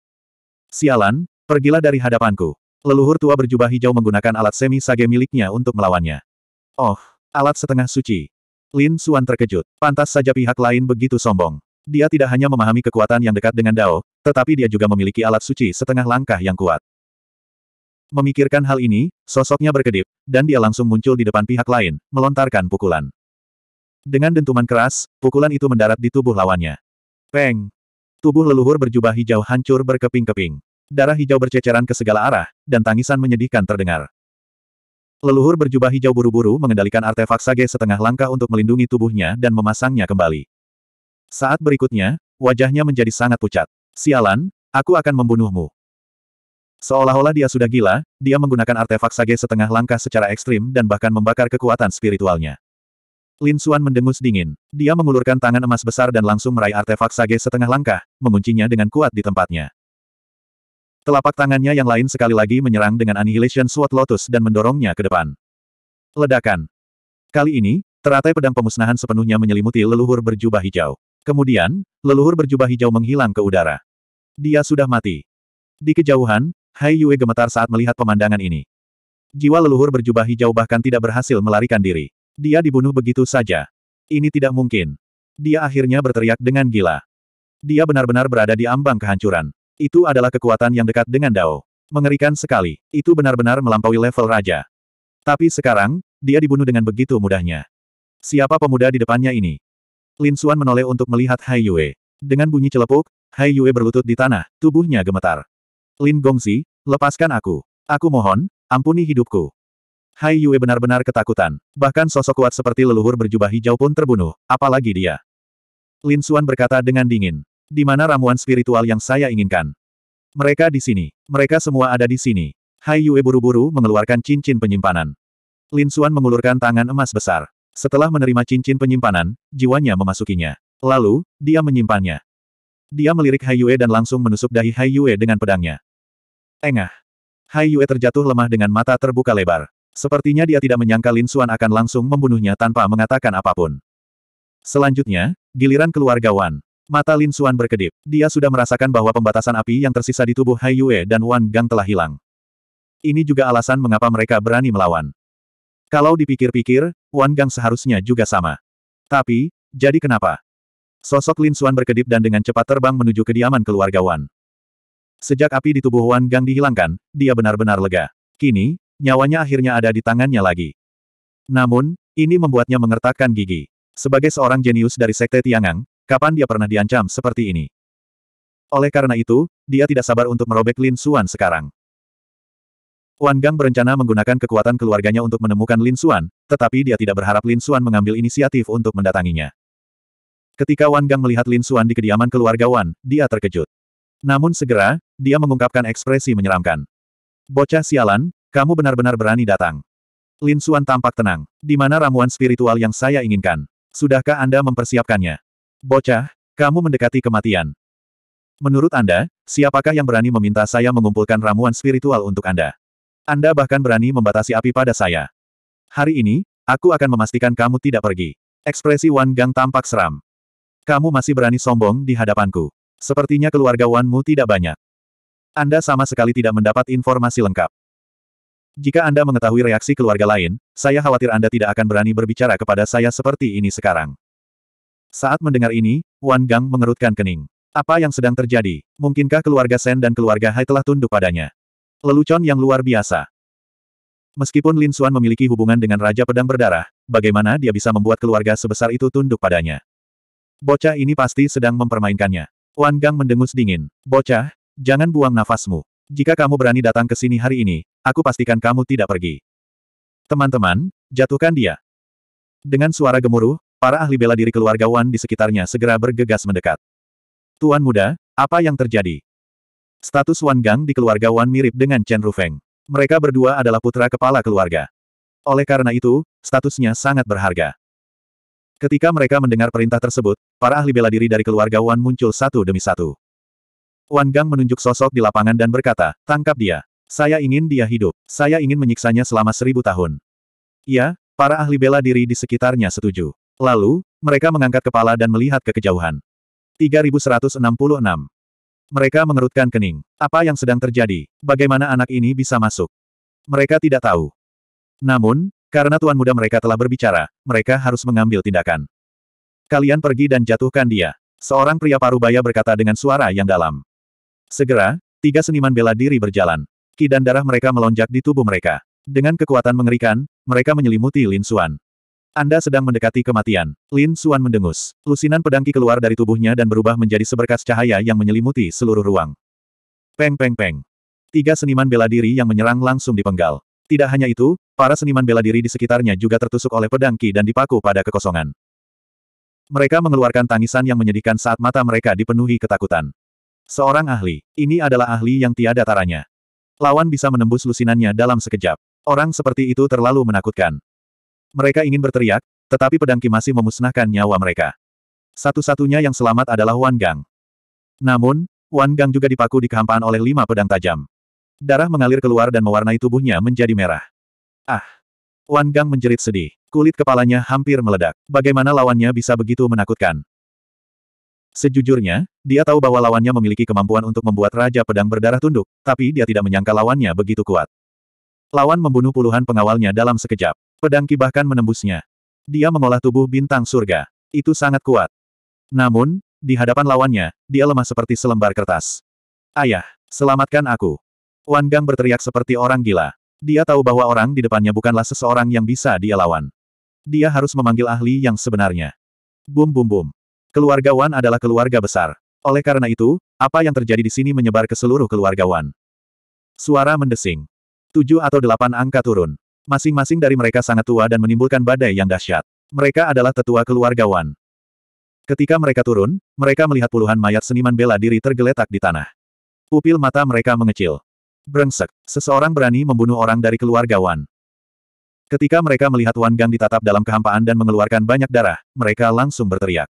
[SPEAKER 1] Sialan, pergilah dari hadapanku. Leluhur tua berjubah hijau menggunakan alat semi sage miliknya untuk melawannya. Oh, Alat setengah suci. Lin Suan terkejut. Pantas saja pihak lain begitu sombong. Dia tidak hanya memahami kekuatan yang dekat dengan Dao, tetapi dia juga memiliki alat suci setengah langkah yang kuat. Memikirkan hal ini, sosoknya berkedip, dan dia langsung muncul di depan pihak lain, melontarkan pukulan. Dengan dentuman keras, pukulan itu mendarat di tubuh lawannya. Peng! Tubuh leluhur berjubah hijau hancur berkeping-keping. Darah hijau berceceran ke segala arah, dan tangisan menyedihkan terdengar. Leluhur berjubah hijau buru-buru mengendalikan artefak sage setengah langkah untuk melindungi tubuhnya dan memasangnya kembali. Saat berikutnya, wajahnya menjadi sangat pucat. Sialan, aku akan membunuhmu. Seolah-olah dia sudah gila, dia menggunakan artefak sage setengah langkah secara ekstrim dan bahkan membakar kekuatan spiritualnya. Lin Xuan mendengus dingin. Dia mengulurkan tangan emas besar dan langsung meraih artefak sage setengah langkah, menguncinya dengan kuat di tempatnya. Telapak tangannya yang lain sekali lagi menyerang dengan Annihilation Sword Lotus dan mendorongnya ke depan. Ledakan. Kali ini, teratai pedang pemusnahan sepenuhnya menyelimuti leluhur berjubah hijau. Kemudian, leluhur berjubah hijau menghilang ke udara. Dia sudah mati. Di kejauhan, Hai Yue gemetar saat melihat pemandangan ini. Jiwa leluhur berjubah hijau bahkan tidak berhasil melarikan diri. Dia dibunuh begitu saja. Ini tidak mungkin. Dia akhirnya berteriak dengan gila. Dia benar-benar berada di ambang kehancuran. Itu adalah kekuatan yang dekat dengan Dao. Mengerikan sekali. Itu benar-benar melampaui level raja. Tapi sekarang, dia dibunuh dengan begitu mudahnya. Siapa pemuda di depannya ini? Lin Xuan menoleh untuk melihat Hai Yue. Dengan bunyi celepuk, Hai Yue berlutut di tanah, tubuhnya gemetar. Lin Gongzi, lepaskan aku. Aku mohon, ampuni hidupku. Hai Yue benar-benar ketakutan. Bahkan sosok kuat seperti leluhur berjubah hijau pun terbunuh, apalagi dia. Lin Xuan berkata dengan dingin. Di mana ramuan spiritual yang saya inginkan? Mereka di sini. Mereka semua ada di sini. Hai Yue buru-buru mengeluarkan cincin penyimpanan. Lin Xuan mengulurkan tangan emas besar. Setelah menerima cincin penyimpanan, jiwanya memasukinya. Lalu, dia menyimpannya. Dia melirik Hai Yue dan langsung menusuk dahi Hai Yue dengan pedangnya. Engah. Hai Yue terjatuh lemah dengan mata terbuka lebar. Sepertinya dia tidak menyangka Lin Xuan akan langsung membunuhnya tanpa mengatakan apapun. Selanjutnya, giliran keluarga Wan. Mata Lin Xuan berkedip. Dia sudah merasakan bahwa pembatasan api yang tersisa di tubuh Hai Yue dan Wan Gang telah hilang. Ini juga alasan mengapa mereka berani melawan. Kalau dipikir-pikir, Wan Gang seharusnya juga sama. Tapi, jadi kenapa? Sosok Lin Xuan berkedip dan dengan cepat terbang menuju kediaman keluarga Wan. Sejak api di tubuh Wan Gang dihilangkan, dia benar-benar lega. Kini, nyawanya akhirnya ada di tangannya lagi. Namun, ini membuatnya mengertakkan gigi. Sebagai seorang jenius dari Sekte Tiangang, kapan dia pernah diancam seperti ini. Oleh karena itu, dia tidak sabar untuk merobek Lin Suan sekarang. Wan Gang berencana menggunakan kekuatan keluarganya untuk menemukan Lin Suan, tetapi dia tidak berharap Lin Suan mengambil inisiatif untuk mendatanginya. Ketika Wan Gang melihat Lin Suan di kediaman keluarga Wan, dia terkejut. Namun segera, dia mengungkapkan ekspresi menyeramkan. Bocah sialan, kamu benar-benar berani datang. Lin Suan tampak tenang. Di mana ramuan spiritual yang saya inginkan? Sudahkah Anda mempersiapkannya? Bocah, kamu mendekati kematian. Menurut Anda, siapakah yang berani meminta saya mengumpulkan ramuan spiritual untuk Anda? Anda bahkan berani membatasi api pada saya. Hari ini, aku akan memastikan kamu tidak pergi. Ekspresi Wan Gang tampak seram. Kamu masih berani sombong di hadapanku. Sepertinya keluarga Wanmu tidak banyak. Anda sama sekali tidak mendapat informasi lengkap. Jika Anda mengetahui reaksi keluarga lain, saya khawatir Anda tidak akan berani berbicara kepada saya seperti ini sekarang. Saat mendengar ini, Wan Gang mengerutkan kening. Apa yang sedang terjadi? Mungkinkah keluarga Sen dan keluarga Hai telah tunduk padanya? Lelucon yang luar biasa. Meskipun Lin Xuan memiliki hubungan dengan Raja Pedang Berdarah, bagaimana dia bisa membuat keluarga sebesar itu tunduk padanya? Bocah ini pasti sedang mempermainkannya. Wan Gang mendengus dingin. Bocah, jangan buang nafasmu. Jika kamu berani datang ke sini hari ini, aku pastikan kamu tidak pergi. Teman-teman, jatuhkan dia. Dengan suara gemuruh, Para ahli bela diri keluarga Wan di sekitarnya segera bergegas mendekat. Tuan muda, apa yang terjadi? Status Wan Gang di keluarga Wan mirip dengan Chen Rufeng. Mereka berdua adalah putra kepala keluarga. Oleh karena itu, statusnya sangat berharga. Ketika mereka mendengar perintah tersebut, para ahli bela diri dari keluarga Wan muncul satu demi satu. Wan Gang menunjuk sosok di lapangan dan berkata, tangkap dia. Saya ingin dia hidup. Saya ingin menyiksanya selama seribu tahun. Ya, para ahli bela diri di sekitarnya setuju. Lalu, mereka mengangkat kepala dan melihat ke kejauhan. 3166. Mereka mengerutkan kening. Apa yang sedang terjadi? Bagaimana anak ini bisa masuk? Mereka tidak tahu. Namun, karena tuan muda mereka telah berbicara, mereka harus mengambil tindakan. Kalian pergi dan jatuhkan dia. Seorang pria parubaya berkata dengan suara yang dalam. Segera, tiga seniman bela diri berjalan. Ki dan darah mereka melonjak di tubuh mereka. Dengan kekuatan mengerikan, mereka menyelimuti Lin Suan. Anda sedang mendekati kematian. Lin Suan mendengus. Lusinan pedangki keluar dari tubuhnya dan berubah menjadi seberkas cahaya yang menyelimuti seluruh ruang. Peng peng peng. Tiga seniman bela diri yang menyerang langsung dipenggal. Tidak hanya itu, para seniman bela diri di sekitarnya juga tertusuk oleh pedangki dan dipaku pada kekosongan. Mereka mengeluarkan tangisan yang menyedihkan saat mata mereka dipenuhi ketakutan. Seorang ahli. Ini adalah ahli yang tiada taranya. Lawan bisa menembus lusinannya dalam sekejap. Orang seperti itu terlalu menakutkan. Mereka ingin berteriak, tetapi pedangki masih memusnahkan nyawa mereka. Satu-satunya yang selamat adalah Wan Gang. Namun, Wan Gang juga dipaku di kehampaan oleh lima pedang tajam. Darah mengalir keluar dan mewarnai tubuhnya menjadi merah. Ah! Wan Gang menjerit sedih. Kulit kepalanya hampir meledak. Bagaimana lawannya bisa begitu menakutkan? Sejujurnya, dia tahu bahwa lawannya memiliki kemampuan untuk membuat Raja Pedang berdarah tunduk, tapi dia tidak menyangka lawannya begitu kuat. Lawan membunuh puluhan pengawalnya dalam sekejap. Pedang Ki bahkan menembusnya. Dia mengolah tubuh bintang surga. Itu sangat kuat. Namun, di hadapan lawannya, dia lemah seperti selembar kertas. Ayah, selamatkan aku. Wan Gang berteriak seperti orang gila. Dia tahu bahwa orang di depannya bukanlah seseorang yang bisa dia lawan. Dia harus memanggil ahli yang sebenarnya. Bum bum bum. Keluarga Wan adalah keluarga besar. Oleh karena itu, apa yang terjadi di sini menyebar ke seluruh keluarga Wan. Suara mendesing. Tujuh atau delapan angka turun. Masing-masing dari mereka sangat tua dan menimbulkan badai yang dahsyat. Mereka adalah tetua keluarga Wan. Ketika mereka turun, mereka melihat puluhan mayat seniman bela diri tergeletak di tanah. Pupil mata mereka mengecil. Brengsek, seseorang berani membunuh orang dari keluarga Wan. Ketika mereka melihat Wan Gang ditatap dalam kehampaan dan mengeluarkan banyak darah, mereka langsung berteriak.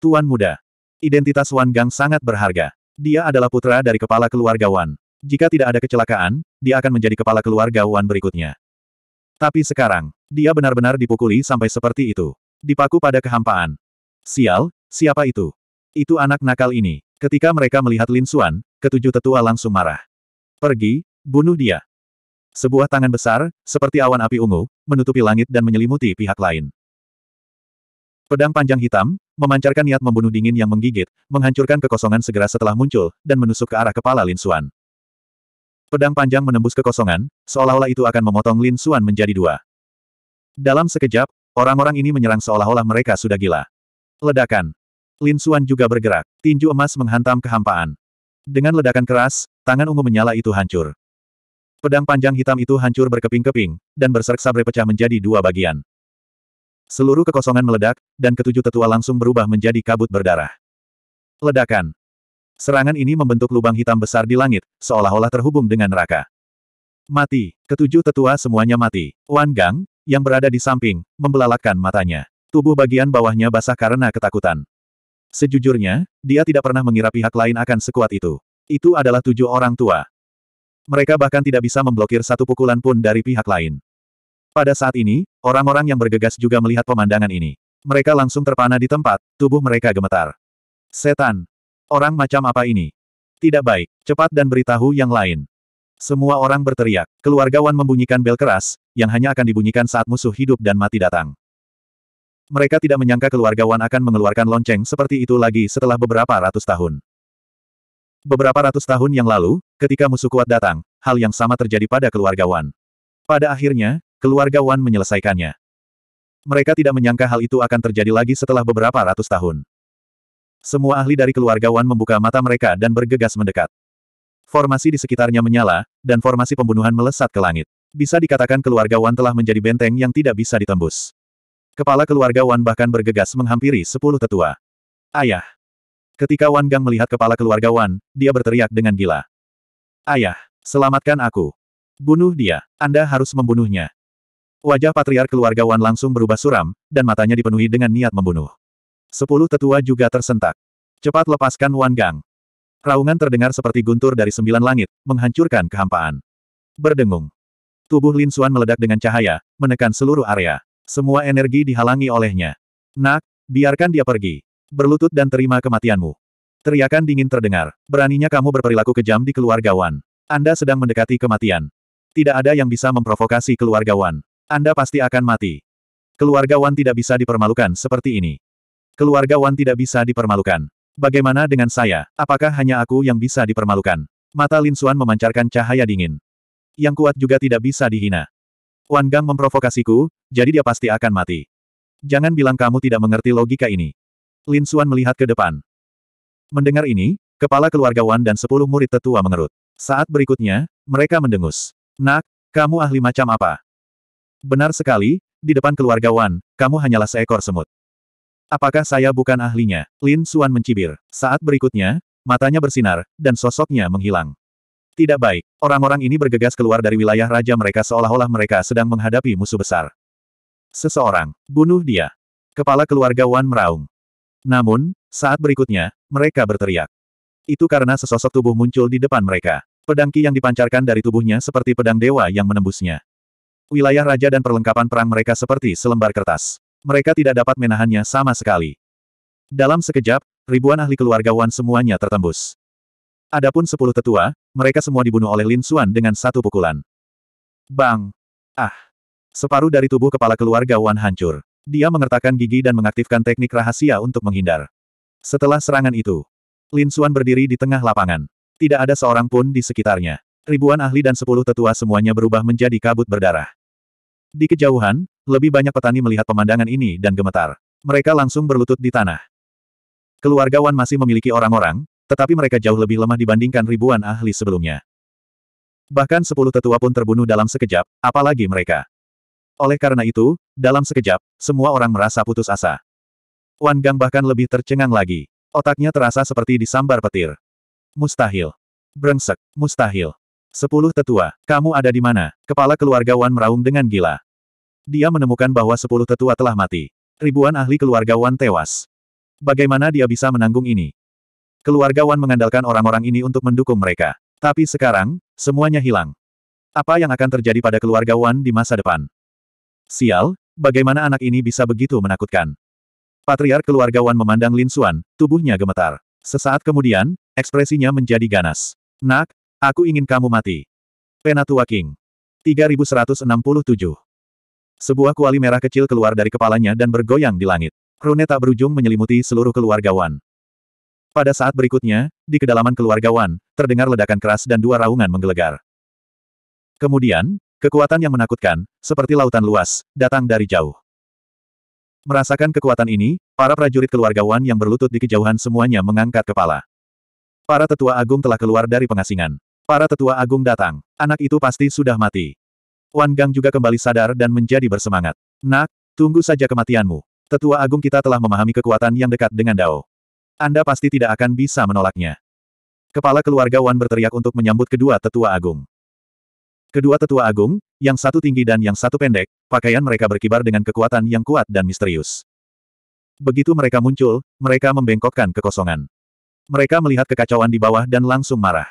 [SPEAKER 1] Tuan muda, identitas Wan Gang sangat berharga. Dia adalah putra dari kepala keluarga Wan. Jika tidak ada kecelakaan, dia akan menjadi kepala keluarga Wan berikutnya. Tapi sekarang, dia benar-benar dipukuli sampai seperti itu. Dipaku pada kehampaan. Sial, siapa itu? Itu anak nakal ini. Ketika mereka melihat Lin Xuan, ketujuh tetua langsung marah. Pergi, bunuh dia. Sebuah tangan besar, seperti awan api ungu, menutupi langit dan menyelimuti pihak lain. Pedang panjang hitam, memancarkan niat membunuh dingin yang menggigit, menghancurkan kekosongan segera setelah muncul, dan menusuk ke arah kepala Lin Xuan. Pedang panjang menembus kekosongan, seolah-olah itu akan memotong Lin Xuan menjadi dua. Dalam sekejap, orang-orang ini menyerang seolah-olah mereka sudah gila. Ledakan. Lin Xuan juga bergerak. Tinju emas menghantam kehampaan. Dengan ledakan keras, tangan ungu menyala itu hancur. Pedang panjang hitam itu hancur berkeping-keping, dan berserak sabre pecah menjadi dua bagian. Seluruh kekosongan meledak, dan ketujuh tetua langsung berubah menjadi kabut berdarah. Ledakan. Serangan ini membentuk lubang hitam besar di langit, seolah-olah terhubung dengan neraka. Mati. Ketujuh tetua semuanya mati. Wan Gang, yang berada di samping, membelalakkan matanya. Tubuh bagian bawahnya basah karena ketakutan. Sejujurnya, dia tidak pernah mengira pihak lain akan sekuat itu. Itu adalah tujuh orang tua. Mereka bahkan tidak bisa memblokir satu pukulan pun dari pihak lain. Pada saat ini, orang-orang yang bergegas juga melihat pemandangan ini. Mereka langsung terpana di tempat, tubuh mereka gemetar. Setan, Orang macam apa ini? Tidak baik, cepat dan beritahu yang lain. Semua orang berteriak, Keluarga Wan membunyikan bel keras, yang hanya akan dibunyikan saat musuh hidup dan mati datang. Mereka tidak menyangka keluarga Wan akan mengeluarkan lonceng seperti itu lagi setelah beberapa ratus tahun. Beberapa ratus tahun yang lalu, ketika musuh kuat datang, hal yang sama terjadi pada keluarga Wan. Pada akhirnya, keluarga Wan menyelesaikannya. Mereka tidak menyangka hal itu akan terjadi lagi setelah beberapa ratus tahun. Semua ahli dari keluarga Wan membuka mata mereka dan bergegas mendekat. Formasi di sekitarnya menyala, dan formasi pembunuhan melesat ke langit. Bisa dikatakan keluarga Wan telah menjadi benteng yang tidak bisa ditembus. Kepala keluarga Wan bahkan bergegas menghampiri sepuluh tetua. Ayah! Ketika Wan Gang melihat kepala keluarga Wan, dia berteriak dengan gila. Ayah! Selamatkan aku! Bunuh dia! Anda harus membunuhnya! Wajah patriar keluarga Wan langsung berubah suram, dan matanya dipenuhi dengan niat membunuh. Sepuluh tetua juga tersentak. Cepat lepaskan Wan Gang. Raungan terdengar seperti guntur dari sembilan langit, menghancurkan kehampaan. Berdengung. Tubuh Lin Xuan meledak dengan cahaya, menekan seluruh area. Semua energi dihalangi olehnya. Nak, biarkan dia pergi. Berlutut dan terima kematianmu. Teriakan dingin terdengar. Beraninya kamu berperilaku kejam di keluarga Wan. Anda sedang mendekati kematian. Tidak ada yang bisa memprovokasi keluarga Wan. Anda pasti akan mati. Keluarga Wan tidak bisa dipermalukan seperti ini. Keluarga Wan tidak bisa dipermalukan. Bagaimana dengan saya? Apakah hanya aku yang bisa dipermalukan? Mata Lin Xuan memancarkan cahaya dingin. Yang kuat juga tidak bisa dihina. Wan Gang memprovokasiku, jadi dia pasti akan mati. Jangan bilang kamu tidak mengerti logika ini. Lin Xuan melihat ke depan. Mendengar ini, kepala keluarga Wan dan sepuluh murid tetua mengerut. Saat berikutnya, mereka mendengus. Nak, kamu ahli macam apa? Benar sekali, di depan keluarga Wan, kamu hanyalah seekor semut. Apakah saya bukan ahlinya? Lin Suan mencibir. Saat berikutnya, matanya bersinar, dan sosoknya menghilang. Tidak baik, orang-orang ini bergegas keluar dari wilayah raja mereka seolah-olah mereka sedang menghadapi musuh besar. Seseorang, bunuh dia. Kepala keluarga Wan meraung. Namun, saat berikutnya, mereka berteriak. Itu karena sesosok tubuh muncul di depan mereka. Pedangki yang dipancarkan dari tubuhnya seperti pedang dewa yang menembusnya. Wilayah raja dan perlengkapan perang mereka seperti selembar kertas mereka tidak dapat menahannya sama sekali. Dalam sekejap, ribuan ahli keluarga Wan semuanya tertembus. Adapun sepuluh tetua, mereka semua dibunuh oleh Lin Xuan dengan satu pukulan. Bang! Ah! Separuh dari tubuh kepala keluarga Wan hancur. Dia mengertakkan gigi dan mengaktifkan teknik rahasia untuk menghindar. Setelah serangan itu, Lin Xuan berdiri di tengah lapangan. Tidak ada seorang pun di sekitarnya. Ribuan ahli dan sepuluh tetua semuanya berubah menjadi kabut berdarah. Di kejauhan, lebih banyak petani melihat pemandangan ini dan gemetar. Mereka langsung berlutut di tanah. Keluarga Wan masih memiliki orang-orang, tetapi mereka jauh lebih lemah dibandingkan ribuan ahli sebelumnya. Bahkan sepuluh tetua pun terbunuh dalam sekejap, apalagi mereka. Oleh karena itu, dalam sekejap, semua orang merasa putus asa. Wan Gang bahkan lebih tercengang lagi. Otaknya terasa seperti disambar petir. Mustahil. Brengsek, mustahil. Sepuluh tetua, kamu ada di mana? Kepala keluarga Wan meraung dengan gila dia menemukan bahwa sepuluh tetua telah mati. Ribuan ahli keluarga Wan tewas. Bagaimana dia bisa menanggung ini? Keluarga Wan mengandalkan orang-orang ini untuk mendukung mereka. Tapi sekarang, semuanya hilang. Apa yang akan terjadi pada keluarga Wan di masa depan? Sial, bagaimana anak ini bisa begitu menakutkan? Patriark keluarga Wan memandang Lin Xuan, tubuhnya gemetar. Sesaat kemudian, ekspresinya menjadi ganas. Nak, aku ingin kamu mati. Penatua King. 3167 sebuah kuali merah kecil keluar dari kepalanya dan bergoyang di langit. Rune tak berujung menyelimuti seluruh keluarga Wan. Pada saat berikutnya, di kedalaman keluarga Wan, terdengar ledakan keras dan dua raungan menggelegar. Kemudian, kekuatan yang menakutkan, seperti lautan luas, datang dari jauh. Merasakan kekuatan ini, para prajurit keluarga Wan yang berlutut di kejauhan semuanya mengangkat kepala. Para tetua agung telah keluar dari pengasingan. Para tetua agung datang. Anak itu pasti sudah mati. Wan Gang juga kembali sadar dan menjadi bersemangat. Nak, tunggu saja kematianmu. Tetua Agung kita telah memahami kekuatan yang dekat dengan Dao. Anda pasti tidak akan bisa menolaknya. Kepala keluarga Wan berteriak untuk menyambut kedua tetua agung. Kedua tetua agung, yang satu tinggi dan yang satu pendek, pakaian mereka berkibar dengan kekuatan yang kuat dan misterius. Begitu mereka muncul, mereka membengkokkan kekosongan. Mereka melihat kekacauan di bawah dan langsung marah.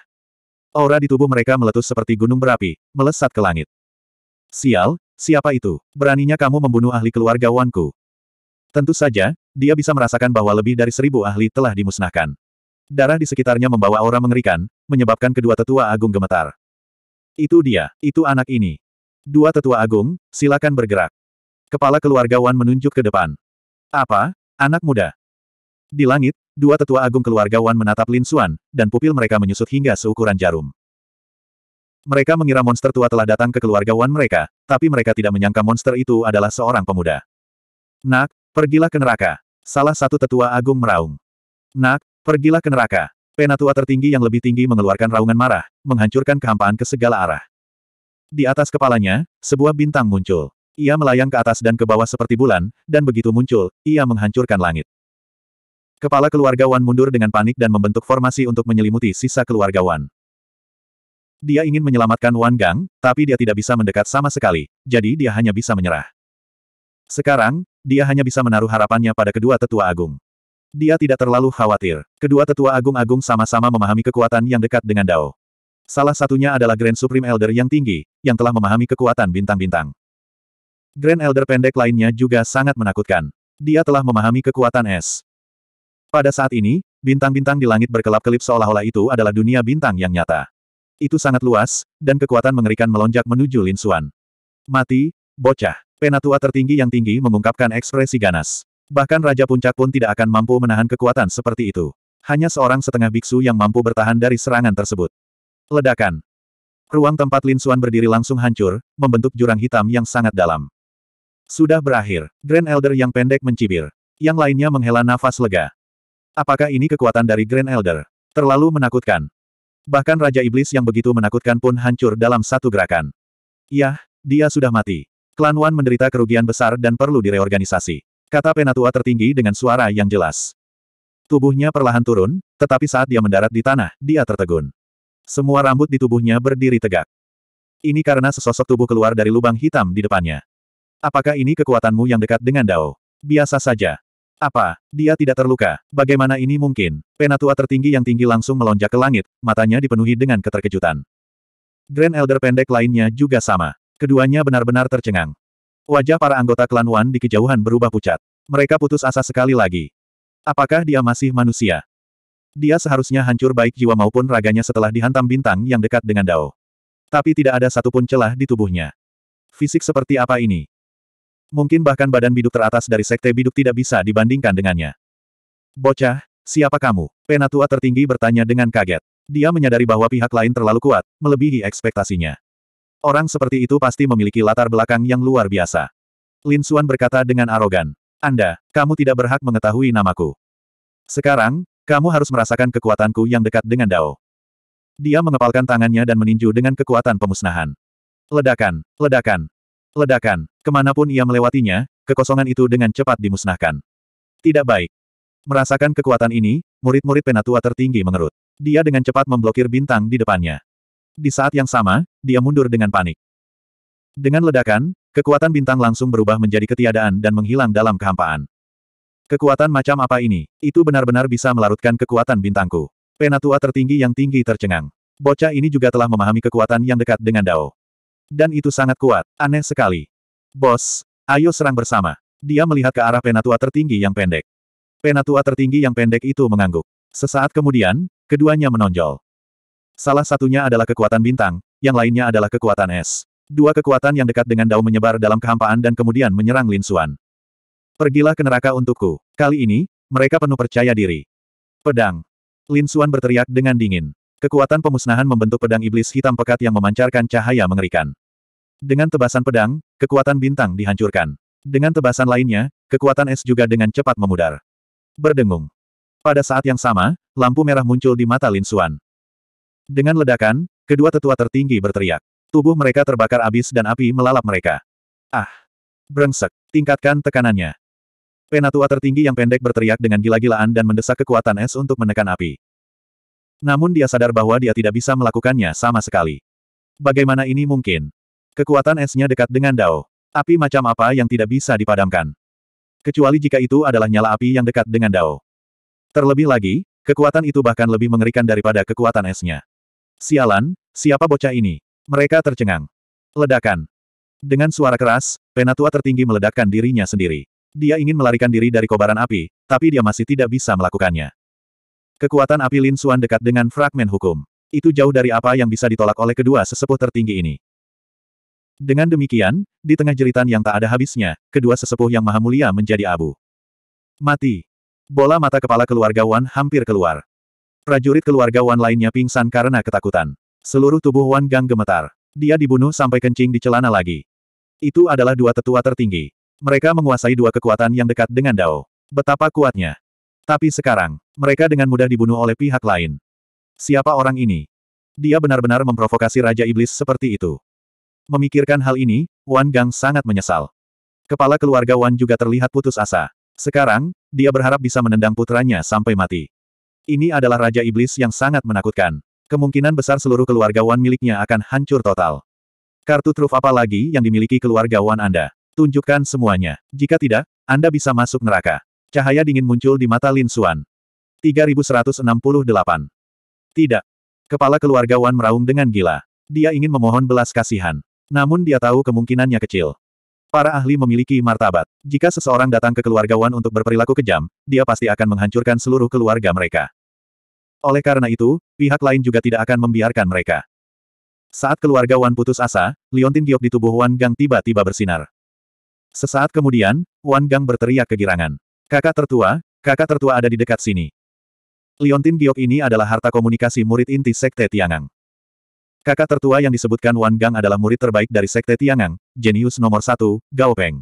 [SPEAKER 1] Aura di tubuh mereka meletus seperti gunung berapi, melesat ke langit. Sial, siapa itu? Beraninya kamu membunuh ahli keluarga Wanku. Tentu saja, dia bisa merasakan bahwa lebih dari seribu ahli telah dimusnahkan. Darah di sekitarnya membawa aura mengerikan, menyebabkan kedua tetua agung gemetar. Itu dia, itu anak ini. Dua tetua agung, silakan bergerak. Kepala keluarga Wan menunjuk ke depan. Apa? Anak muda. Di langit, dua tetua agung keluarga Wan menatap Lin Xuan, dan pupil mereka menyusut hingga seukuran jarum. Mereka mengira monster tua telah datang ke keluarga Wan mereka, tapi mereka tidak menyangka monster itu adalah seorang pemuda. Nak, pergilah ke neraka. Salah satu tetua agung meraung. Nak, pergilah ke neraka. Penatua tertinggi yang lebih tinggi mengeluarkan raungan marah, menghancurkan kehampaan ke segala arah. Di atas kepalanya, sebuah bintang muncul. Ia melayang ke atas dan ke bawah seperti bulan, dan begitu muncul, ia menghancurkan langit. Kepala keluarga Wan mundur dengan panik dan membentuk formasi untuk menyelimuti sisa keluarga Wan. Dia ingin menyelamatkan Wan Gang, tapi dia tidak bisa mendekat sama sekali, jadi dia hanya bisa menyerah. Sekarang, dia hanya bisa menaruh harapannya pada kedua tetua agung. Dia tidak terlalu khawatir. Kedua tetua agung-agung sama-sama memahami kekuatan yang dekat dengan Dao. Salah satunya adalah Grand Supreme Elder yang tinggi, yang telah memahami kekuatan bintang-bintang. Grand Elder pendek lainnya juga sangat menakutkan. Dia telah memahami kekuatan es. Pada saat ini, bintang-bintang di langit berkelap-kelip seolah-olah itu adalah dunia bintang yang nyata. Itu sangat luas, dan kekuatan mengerikan melonjak menuju Lin Xuan. Mati, bocah. Penatua tertinggi yang tinggi mengungkapkan ekspresi ganas. Bahkan Raja Puncak pun tidak akan mampu menahan kekuatan seperti itu. Hanya seorang setengah biksu yang mampu bertahan dari serangan tersebut. Ledakan. Ruang tempat Lin Xuan berdiri langsung hancur, membentuk jurang hitam yang sangat dalam. Sudah berakhir. Grand Elder yang pendek mencibir. Yang lainnya menghela nafas lega. Apakah ini kekuatan dari Grand Elder? Terlalu menakutkan. Bahkan Raja Iblis yang begitu menakutkan pun hancur dalam satu gerakan. Yah, dia sudah mati. Klan Wan menderita kerugian besar dan perlu direorganisasi. Kata penatua tertinggi dengan suara yang jelas. Tubuhnya perlahan turun, tetapi saat dia mendarat di tanah, dia tertegun. Semua rambut di tubuhnya berdiri tegak. Ini karena sesosok tubuh keluar dari lubang hitam di depannya. Apakah ini kekuatanmu yang dekat dengan Dao? Biasa saja. Apa? Dia tidak terluka. Bagaimana ini mungkin? Penatua tertinggi yang tinggi langsung melonjak ke langit, matanya dipenuhi dengan keterkejutan. Grand Elder pendek lainnya juga sama. Keduanya benar-benar tercengang. Wajah para anggota klan Wan di kejauhan berubah pucat. Mereka putus asa sekali lagi. Apakah dia masih manusia? Dia seharusnya hancur baik jiwa maupun raganya setelah dihantam bintang yang dekat dengan Dao. Tapi tidak ada satupun celah di tubuhnya. Fisik seperti apa ini? mungkin bahkan badan biduk teratas dari sekte biduk tidak bisa dibandingkan dengannya. Bocah, siapa kamu? Penatua tertinggi bertanya dengan kaget. Dia menyadari bahwa pihak lain terlalu kuat, melebihi ekspektasinya. Orang seperti itu pasti memiliki latar belakang yang luar biasa. Lin Xuan berkata dengan arogan. Anda, kamu tidak berhak mengetahui namaku. Sekarang, kamu harus merasakan kekuatanku yang dekat dengan Dao. Dia mengepalkan tangannya dan meninju dengan kekuatan pemusnahan. Ledakan, ledakan, Ledakan, kemanapun ia melewatinya, kekosongan itu dengan cepat dimusnahkan. Tidak baik. Merasakan kekuatan ini, murid-murid penatua tertinggi mengerut. Dia dengan cepat memblokir bintang di depannya. Di saat yang sama, dia mundur dengan panik. Dengan ledakan, kekuatan bintang langsung berubah menjadi ketiadaan dan menghilang dalam kehampaan. Kekuatan macam apa ini? Itu benar-benar bisa melarutkan kekuatan bintangku. Penatua tertinggi yang tinggi tercengang. Bocah ini juga telah memahami kekuatan yang dekat dengan Dao. Dan itu sangat kuat, aneh sekali. Bos, ayo serang bersama. Dia melihat ke arah penatua tertinggi yang pendek. Penatua tertinggi yang pendek itu mengangguk. Sesaat kemudian, keduanya menonjol. Salah satunya adalah kekuatan bintang, yang lainnya adalah kekuatan es. Dua kekuatan yang dekat dengan Dao menyebar dalam kehampaan dan kemudian menyerang Lin Xuan. Pergilah ke neraka untukku. Kali ini, mereka penuh percaya diri. Pedang. Lin Xuan berteriak dengan dingin. Kekuatan pemusnahan membentuk pedang iblis hitam pekat yang memancarkan cahaya mengerikan. Dengan tebasan pedang, kekuatan bintang dihancurkan. Dengan tebasan lainnya, kekuatan es juga dengan cepat memudar. Berdengung. Pada saat yang sama, lampu merah muncul di mata Lin Xuan. Dengan ledakan, kedua tetua tertinggi berteriak. Tubuh mereka terbakar abis dan api melalap mereka. Ah! Brengsek, tingkatkan tekanannya. Penatua tertinggi yang pendek berteriak dengan gila-gilaan dan mendesak kekuatan es untuk menekan api. Namun dia sadar bahwa dia tidak bisa melakukannya sama sekali. Bagaimana ini mungkin? Kekuatan esnya dekat dengan Dao. Api macam apa yang tidak bisa dipadamkan? Kecuali jika itu adalah nyala api yang dekat dengan Dao. Terlebih lagi, kekuatan itu bahkan lebih mengerikan daripada kekuatan esnya. Sialan, siapa bocah ini? Mereka tercengang. Ledakan. Dengan suara keras, penatua tertinggi meledakkan dirinya sendiri. Dia ingin melarikan diri dari kobaran api, tapi dia masih tidak bisa melakukannya. Kekuatan api Lin Suan dekat dengan fragmen hukum. Itu jauh dari apa yang bisa ditolak oleh kedua sesepuh tertinggi ini. Dengan demikian, di tengah jeritan yang tak ada habisnya, kedua sesepuh yang maha mulia menjadi abu. Mati. Bola mata kepala keluarga Wan hampir keluar. Prajurit keluarga Wan lainnya pingsan karena ketakutan. Seluruh tubuh Wan Gang gemetar. Dia dibunuh sampai kencing di celana lagi. Itu adalah dua tetua tertinggi. Mereka menguasai dua kekuatan yang dekat dengan Dao. Betapa kuatnya. Tapi sekarang, mereka dengan mudah dibunuh oleh pihak lain. Siapa orang ini? Dia benar-benar memprovokasi Raja Iblis seperti itu. Memikirkan hal ini, Wan Gang sangat menyesal. Kepala keluarga Wan juga terlihat putus asa. Sekarang, dia berharap bisa menendang putranya sampai mati. Ini adalah Raja Iblis yang sangat menakutkan. Kemungkinan besar seluruh keluarga Wan miliknya akan hancur total. Kartu truf apa lagi yang dimiliki keluarga Wan Anda? Tunjukkan semuanya. Jika tidak, Anda bisa masuk neraka. Cahaya dingin muncul di mata Lin Xuan. 3168. Tidak. Kepala keluarga Wan meraung dengan gila. Dia ingin memohon belas kasihan. Namun dia tahu kemungkinannya kecil. Para ahli memiliki martabat. Jika seseorang datang ke keluarga Wan untuk berperilaku kejam, dia pasti akan menghancurkan seluruh keluarga mereka. Oleh karena itu, pihak lain juga tidak akan membiarkan mereka. Saat keluarga Wan putus asa, liontin giok di tubuh Wan Gang tiba-tiba bersinar. Sesaat kemudian, Wan Gang berteriak kegirangan. Kakak tertua, kakak tertua ada di dekat sini. Liontin Giok ini adalah harta komunikasi murid inti Sekte Tiangang. Kakak tertua yang disebutkan Wan Gang adalah murid terbaik dari Sekte Tiangang, jenius nomor satu, Gao Peng.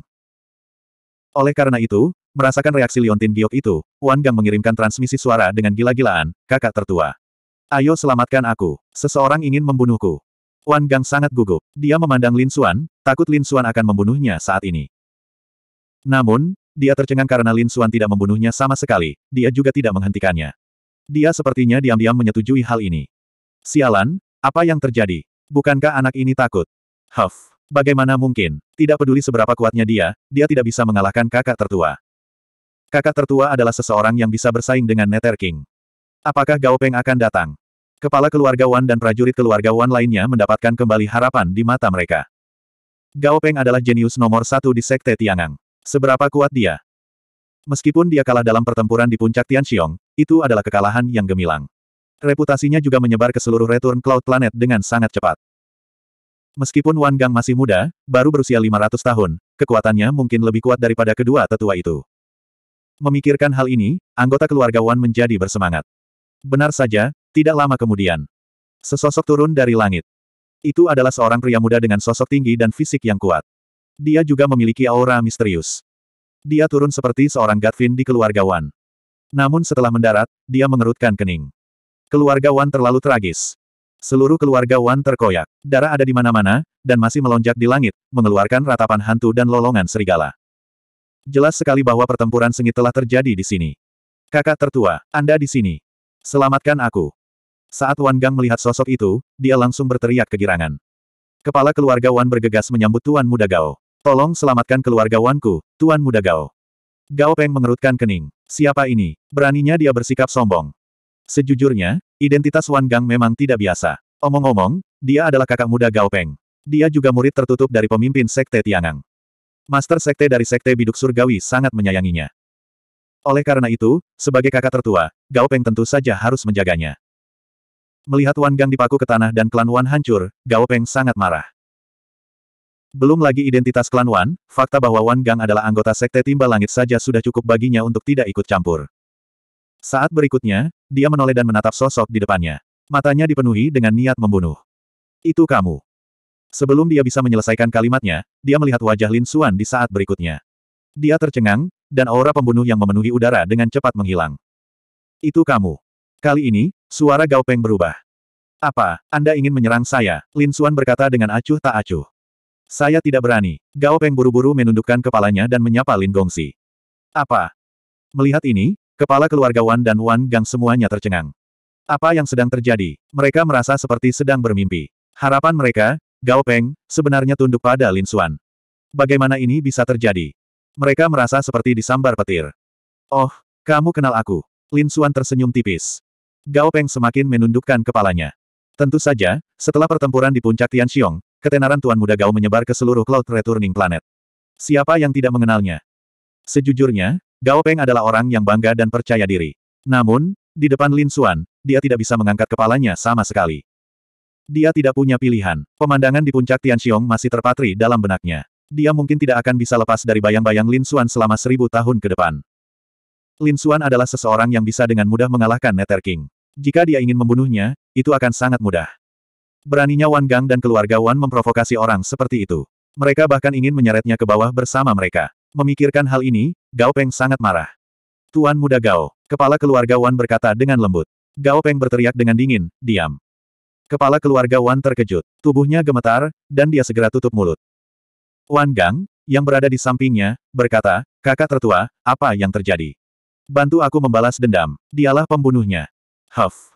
[SPEAKER 1] Oleh karena itu, merasakan reaksi Liontin Giok itu, Wan Gang mengirimkan transmisi suara dengan gila-gilaan, kakak tertua. Ayo selamatkan aku, seseorang ingin membunuhku. Wan Gang sangat gugup. Dia memandang Lin Xuan, takut Lin Xuan akan membunuhnya saat ini. Namun, dia tercengang karena Lin Suan tidak membunuhnya sama sekali, dia juga tidak menghentikannya. Dia sepertinya diam-diam menyetujui hal ini. Sialan, apa yang terjadi? Bukankah anak ini takut? Huff, bagaimana mungkin? Tidak peduli seberapa kuatnya dia, dia tidak bisa mengalahkan kakak tertua. Kakak tertua adalah seseorang yang bisa bersaing dengan Nether King. Apakah Gao Peng akan datang? Kepala keluarga Wan dan prajurit keluarga Wan lainnya mendapatkan kembali harapan di mata mereka. Gao Peng adalah jenius nomor satu di Sekte Tiangang. Seberapa kuat dia? Meskipun dia kalah dalam pertempuran di puncak Tianxiong, itu adalah kekalahan yang gemilang. Reputasinya juga menyebar ke seluruh return cloud planet dengan sangat cepat. Meskipun Wan Gang masih muda, baru berusia 500 tahun, kekuatannya mungkin lebih kuat daripada kedua tetua itu. Memikirkan hal ini, anggota keluarga Wan menjadi bersemangat. Benar saja, tidak lama kemudian. Sesosok turun dari langit. Itu adalah seorang pria muda dengan sosok tinggi dan fisik yang kuat. Dia juga memiliki aura misterius. Dia turun seperti seorang Gatvin di keluarga Wan. Namun setelah mendarat, dia mengerutkan kening. Keluarga Wan terlalu tragis. Seluruh keluarga Wan terkoyak. Darah ada di mana-mana, dan masih melonjak di langit, mengeluarkan ratapan hantu dan lolongan serigala. Jelas sekali bahwa pertempuran sengit telah terjadi di sini. Kakak tertua, Anda di sini. Selamatkan aku. Saat Wan Gang melihat sosok itu, dia langsung berteriak kegirangan. Kepala keluarga Wan bergegas menyambut Tuan Muda Gao. Tolong selamatkan keluarga Wanku, Tuan Muda Gao. Gao Peng mengerutkan kening. Siapa ini? Beraninya dia bersikap sombong. Sejujurnya, identitas Wan Gang memang tidak biasa. Omong-omong, dia adalah kakak muda Gao Peng. Dia juga murid tertutup dari pemimpin Sekte Tiangang. Master Sekte dari Sekte Biduk Surgawi sangat menyayanginya. Oleh karena itu, sebagai kakak tertua, Gao Peng tentu saja harus menjaganya. Melihat Wan Gang dipaku ke tanah dan klan Wan hancur, Gao Peng sangat marah. Belum lagi identitas klan Wan, fakta bahwa Wan Gang adalah anggota Sekte Timba Langit saja sudah cukup baginya untuk tidak ikut campur. Saat berikutnya, dia menoleh dan menatap sosok di depannya. Matanya dipenuhi dengan niat membunuh. Itu kamu. Sebelum dia bisa menyelesaikan kalimatnya, dia melihat wajah Lin Xuan di saat berikutnya. Dia tercengang, dan aura pembunuh yang memenuhi udara dengan cepat menghilang. Itu kamu. Kali ini, suara Gao Peng berubah. Apa, Anda ingin menyerang saya? Lin Xuan berkata dengan acuh tak acuh. Saya tidak berani. Gao Peng buru-buru menundukkan kepalanya dan menyapa Lin Gongsi. Apa? Melihat ini, kepala keluarga Wan dan Wan Gang semuanya tercengang. Apa yang sedang terjadi? Mereka merasa seperti sedang bermimpi. Harapan mereka, Gao Peng, sebenarnya tunduk pada Lin Xuan. Bagaimana ini bisa terjadi? Mereka merasa seperti disambar petir. Oh, kamu kenal aku. Lin Xuan tersenyum tipis. Gao Peng semakin menundukkan kepalanya. Tentu saja, setelah pertempuran di puncak Tian Xiong, ketenaran Tuan Muda Gao menyebar ke seluruh Cloud Returning Planet. Siapa yang tidak mengenalnya? Sejujurnya, Gao Peng adalah orang yang bangga dan percaya diri. Namun, di depan Lin Xuan, dia tidak bisa mengangkat kepalanya sama sekali. Dia tidak punya pilihan. Pemandangan di puncak Tian Xiong masih terpatri dalam benaknya. Dia mungkin tidak akan bisa lepas dari bayang-bayang Lin Xuan selama seribu tahun ke depan. Lin Xuan adalah seseorang yang bisa dengan mudah mengalahkan Nether King. Jika dia ingin membunuhnya, itu akan sangat mudah. Beraninya Wan Gang dan keluarga Wan memprovokasi orang seperti itu. Mereka bahkan ingin menyeretnya ke bawah bersama mereka. Memikirkan hal ini, Gao Peng sangat marah. Tuan muda Gao, kepala keluarga Wan berkata dengan lembut. Gao Peng berteriak dengan dingin, diam. Kepala keluarga Wan terkejut, tubuhnya gemetar, dan dia segera tutup mulut. Wan Gang, yang berada di sampingnya, berkata, kakak tertua, apa yang terjadi? Bantu aku membalas dendam, dialah pembunuhnya. Huff.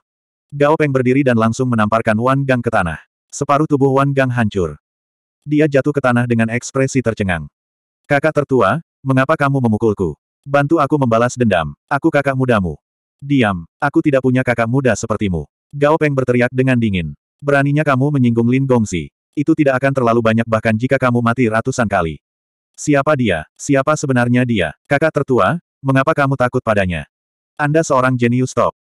[SPEAKER 1] Gao Peng berdiri dan langsung menamparkan Wan Gang ke tanah. Separuh tubuh Wan Gang hancur. Dia jatuh ke tanah dengan ekspresi tercengang. Kakak tertua, mengapa kamu memukulku? Bantu aku membalas dendam. Aku kakak mudamu. Diam, aku tidak punya kakak muda sepertimu. Gao Peng berteriak dengan dingin. Beraninya kamu menyinggung Lin Gongsi. Itu tidak akan terlalu banyak bahkan jika kamu mati ratusan kali. Siapa dia? Siapa sebenarnya dia? Kakak tertua, mengapa kamu takut padanya? Anda seorang jenius top.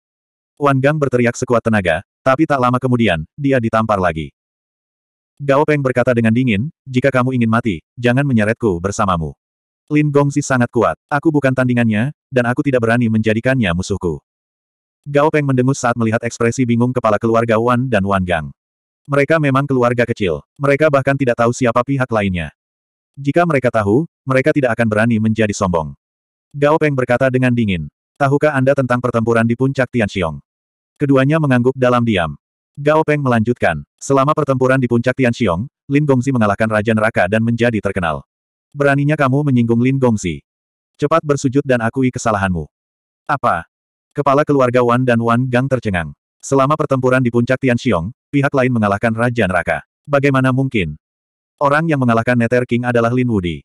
[SPEAKER 1] Wan Gang berteriak sekuat tenaga, tapi tak lama kemudian, dia ditampar lagi. Gao Peng berkata dengan dingin, jika kamu ingin mati, jangan menyeretku bersamamu. Lin Gongzi sangat kuat, aku bukan tandingannya, dan aku tidak berani menjadikannya musuhku. Gao Peng mendengus saat melihat ekspresi bingung kepala keluarga Wan dan Wan Gang. Mereka memang keluarga kecil, mereka bahkan tidak tahu siapa pihak lainnya. Jika mereka tahu, mereka tidak akan berani menjadi sombong. Gao Peng berkata dengan dingin, tahukah Anda tentang pertempuran di puncak Tianxiong? Keduanya mengangguk dalam diam. Gao Peng melanjutkan, selama pertempuran di puncak Tian Xiong, Lin Gongzi mengalahkan Raja Neraka dan menjadi terkenal. Beraninya kamu menyinggung Lin Gongzi. Cepat bersujud dan akui kesalahanmu. Apa? Kepala keluarga Wan dan Wan Gang tercengang. Selama pertempuran di puncak Tian Xiong, pihak lain mengalahkan Raja Neraka. Bagaimana mungkin? Orang yang mengalahkan Nether King adalah Lin Wudi.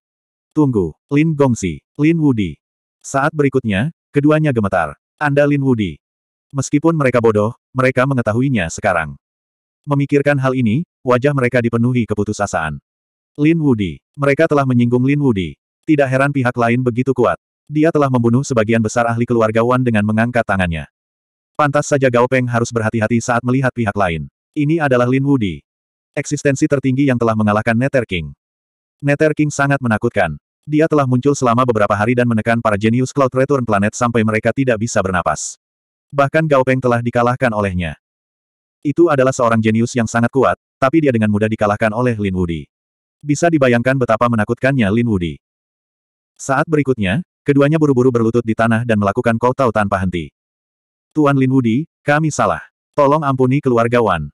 [SPEAKER 1] Tunggu, Lin Gongzi, Lin Wudi. Saat berikutnya, keduanya gemetar. Anda Lin Wudi. Meskipun mereka bodoh, mereka mengetahuinya sekarang. Memikirkan hal ini, wajah mereka dipenuhi keputusasaan. Lin Wudi. Mereka telah menyinggung Lin Wudi. Tidak heran pihak lain begitu kuat. Dia telah membunuh sebagian besar ahli keluarga Wan dengan mengangkat tangannya. Pantas saja Gao Peng harus berhati-hati saat melihat pihak lain. Ini adalah Lin Wudi. Eksistensi tertinggi yang telah mengalahkan Nether King. Nether King sangat menakutkan. Dia telah muncul selama beberapa hari dan menekan para jenius Cloud Return Planet sampai mereka tidak bisa bernapas. Bahkan Gao Peng telah dikalahkan olehnya. Itu adalah seorang jenius yang sangat kuat, tapi dia dengan mudah dikalahkan oleh Lin Wudi. Bisa dibayangkan betapa menakutkannya Lin Wudi. Saat berikutnya, keduanya buru-buru berlutut di tanah dan melakukan kotau tanpa henti. Tuan Lin Wudi, kami salah. Tolong ampuni keluarga Wan.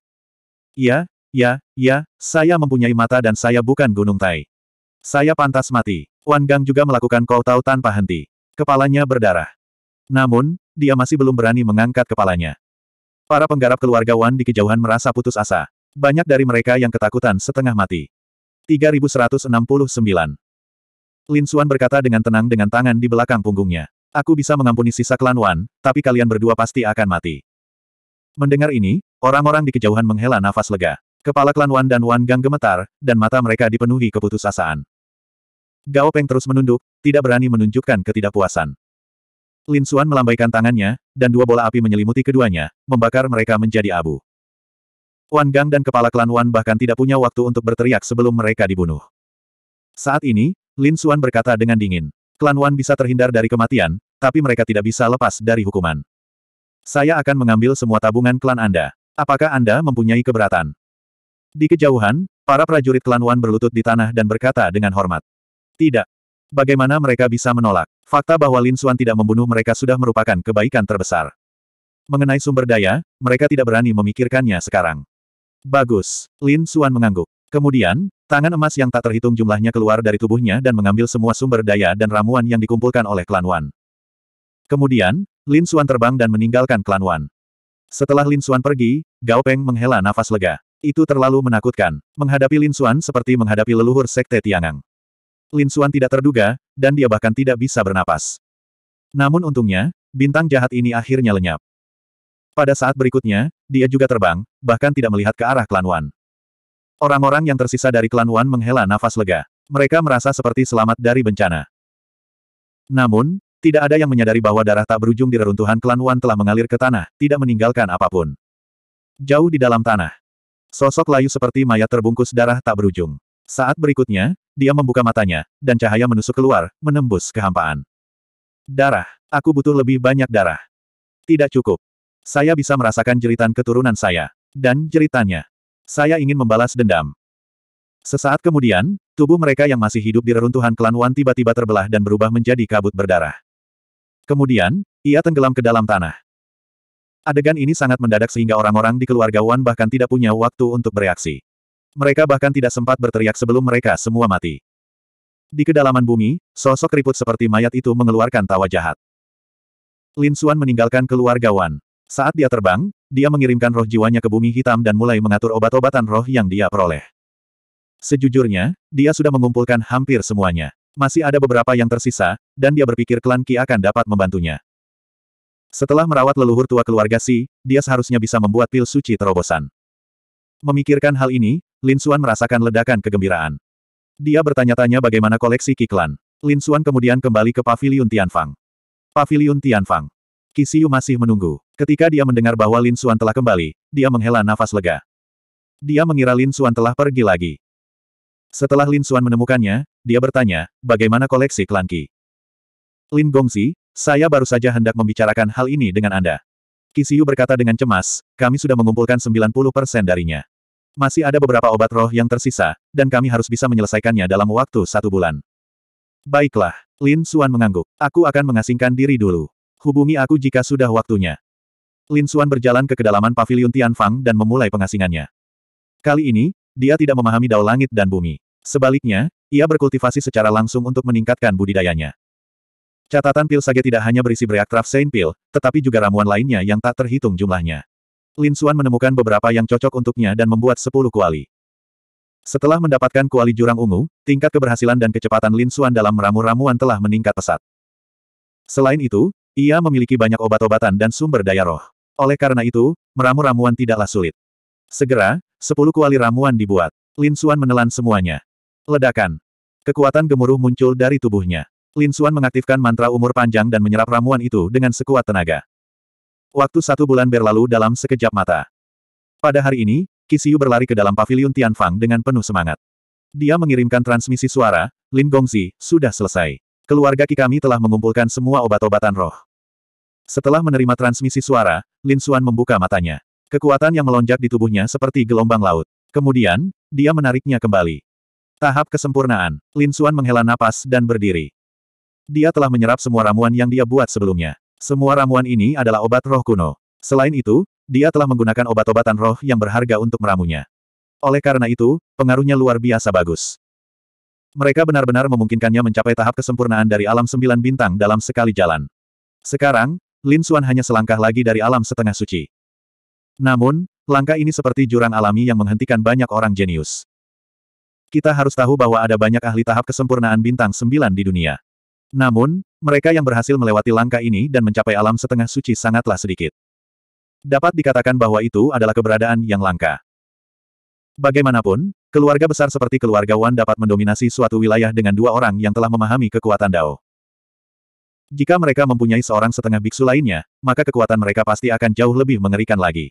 [SPEAKER 1] Ya, ya, ya, saya mempunyai mata dan saya bukan Gunung Tai. Saya pantas mati. Wan Gang juga melakukan kotau tanpa henti. Kepalanya berdarah. Namun, dia masih belum berani mengangkat kepalanya. Para penggarap keluarga Wan di kejauhan merasa putus asa. Banyak dari mereka yang ketakutan setengah mati. 3169 Lin Xuan berkata dengan tenang dengan tangan di belakang punggungnya. Aku bisa mengampuni sisa klan Wan, tapi kalian berdua pasti akan mati. Mendengar ini, orang-orang di kejauhan menghela nafas lega. Kepala klan Wan dan Wan Gang gemetar, dan mata mereka dipenuhi keputusasaan. Gao Peng terus menunduk, tidak berani menunjukkan ketidakpuasan. Lin Suan melambaikan tangannya, dan dua bola api menyelimuti keduanya, membakar mereka menjadi abu. Wan Gang dan kepala klan Wan bahkan tidak punya waktu untuk berteriak sebelum mereka dibunuh. Saat ini, Lin Suan berkata dengan dingin, klan Wan bisa terhindar dari kematian, tapi mereka tidak bisa lepas dari hukuman. Saya akan mengambil semua tabungan klan Anda. Apakah Anda mempunyai keberatan? Di kejauhan, para prajurit klan Wan berlutut di tanah dan berkata dengan hormat. Tidak. Bagaimana mereka bisa menolak? Fakta bahwa Lin Xuan tidak membunuh mereka sudah merupakan kebaikan terbesar. Mengenai sumber daya, mereka tidak berani memikirkannya sekarang. Bagus. Lin Xuan mengangguk. Kemudian, tangan emas yang tak terhitung jumlahnya keluar dari tubuhnya dan mengambil semua sumber daya dan ramuan yang dikumpulkan oleh klan Wan. Kemudian, Lin Xuan terbang dan meninggalkan klan Wan. Setelah Lin Xuan pergi, Gao Peng menghela nafas lega. Itu terlalu menakutkan. Menghadapi Lin Xuan seperti menghadapi leluhur Sekte Tiangang. Lin Xuan tidak terduga, dan dia bahkan tidak bisa bernapas. Namun untungnya, bintang jahat ini akhirnya lenyap. Pada saat berikutnya, dia juga terbang, bahkan tidak melihat ke arah klan Wan. Orang-orang yang tersisa dari klan Wan menghela nafas lega. Mereka merasa seperti selamat dari bencana. Namun, tidak ada yang menyadari bahwa darah tak berujung di reruntuhan klan Wan telah mengalir ke tanah, tidak meninggalkan apapun. Jauh di dalam tanah, sosok layu seperti mayat terbungkus darah tak berujung. Saat berikutnya, dia membuka matanya, dan cahaya menusuk keluar, menembus kehampaan. Darah. Aku butuh lebih banyak darah. Tidak cukup. Saya bisa merasakan jeritan keturunan saya. Dan jeritannya. Saya ingin membalas dendam. Sesaat kemudian, tubuh mereka yang masih hidup di reruntuhan klan Wan tiba-tiba terbelah dan berubah menjadi kabut berdarah. Kemudian, ia tenggelam ke dalam tanah. Adegan ini sangat mendadak sehingga orang-orang di keluarga Wan bahkan tidak punya waktu untuk bereaksi. Mereka bahkan tidak sempat berteriak sebelum mereka semua mati. Di kedalaman bumi, sosok keriput seperti mayat itu mengeluarkan tawa jahat. Lin Xuan meninggalkan keluarga Wan. Saat dia terbang, dia mengirimkan roh jiwanya ke bumi hitam dan mulai mengatur obat-obatan roh yang dia peroleh. Sejujurnya, dia sudah mengumpulkan hampir semuanya. Masih ada beberapa yang tersisa, dan dia berpikir klan Ki akan dapat membantunya. Setelah merawat leluhur tua keluarga Si, dia seharusnya bisa membuat pil suci terobosan. Memikirkan hal ini, Lin Xuan merasakan ledakan kegembiraan. Dia bertanya-tanya bagaimana koleksi Kiklan. Lin Xuan kemudian kembali ke Paviliun Tianfang. Paviliun Tianfang. Kisiu masih menunggu. Ketika dia mendengar bahwa Lin Xuan telah kembali, dia menghela nafas lega. Dia mengira Lin Xuan telah pergi lagi. Setelah Lin Xuan menemukannya, dia bertanya, bagaimana koleksi klan Ki? Lin Gongzi, saya baru saja hendak membicarakan hal ini dengan Anda. Kisiu berkata dengan cemas, kami sudah mengumpulkan 90% darinya. Masih ada beberapa obat roh yang tersisa, dan kami harus bisa menyelesaikannya dalam waktu satu bulan. Baiklah, Lin Suan mengangguk. Aku akan mengasingkan diri dulu. Hubungi aku jika sudah waktunya. Lin Suan berjalan ke kedalaman pavilion Tianfang dan memulai pengasingannya. Kali ini, dia tidak memahami dao langit dan bumi. Sebaliknya, ia berkultivasi secara langsung untuk meningkatkan budidayanya. Catatan pil sage tidak hanya berisi breaktraf Saint Pil, tetapi juga ramuan lainnya yang tak terhitung jumlahnya. Lin Xuan menemukan beberapa yang cocok untuknya dan membuat sepuluh kuali. Setelah mendapatkan kuali jurang ungu, tingkat keberhasilan dan kecepatan Lin Xuan dalam meramu ramuan telah meningkat pesat. Selain itu, ia memiliki banyak obat-obatan dan sumber daya roh. Oleh karena itu, meramu ramuan tidaklah sulit. Segera, sepuluh kuali ramuan dibuat. Lin Xuan menelan semuanya. Ledakan. Kekuatan gemuruh muncul dari tubuhnya. Lin Xuan mengaktifkan mantra umur panjang dan menyerap ramuan itu dengan sekuat tenaga. Waktu satu bulan berlalu dalam sekejap mata. Pada hari ini, Kisiu berlari ke dalam pavilion Tianfang dengan penuh semangat. Dia mengirimkan transmisi suara, Lin Gongzi, sudah selesai. Keluarga Ki kami telah mengumpulkan semua obat-obatan roh. Setelah menerima transmisi suara, Lin Xuan membuka matanya. Kekuatan yang melonjak di tubuhnya seperti gelombang laut. Kemudian, dia menariknya kembali. Tahap kesempurnaan, Lin Xuan menghela napas dan berdiri. Dia telah menyerap semua ramuan yang dia buat sebelumnya. Semua ramuan ini adalah obat roh kuno. Selain itu, dia telah menggunakan obat-obatan roh yang berharga untuk meramunya. Oleh karena itu, pengaruhnya luar biasa bagus. Mereka benar-benar memungkinkannya mencapai tahap kesempurnaan dari alam sembilan bintang dalam sekali jalan. Sekarang, Lin Xuan hanya selangkah lagi dari alam setengah suci. Namun, langkah ini seperti jurang alami yang menghentikan banyak orang jenius. Kita harus tahu bahwa ada banyak ahli tahap kesempurnaan bintang sembilan di dunia. Namun, mereka yang berhasil melewati langkah ini dan mencapai alam setengah suci sangatlah sedikit. Dapat dikatakan bahwa itu adalah keberadaan yang langka. Bagaimanapun, keluarga besar seperti keluarga Wan dapat mendominasi suatu wilayah dengan dua orang yang telah memahami kekuatan Dao. Jika mereka mempunyai seorang setengah biksu lainnya, maka kekuatan mereka pasti akan jauh lebih mengerikan lagi.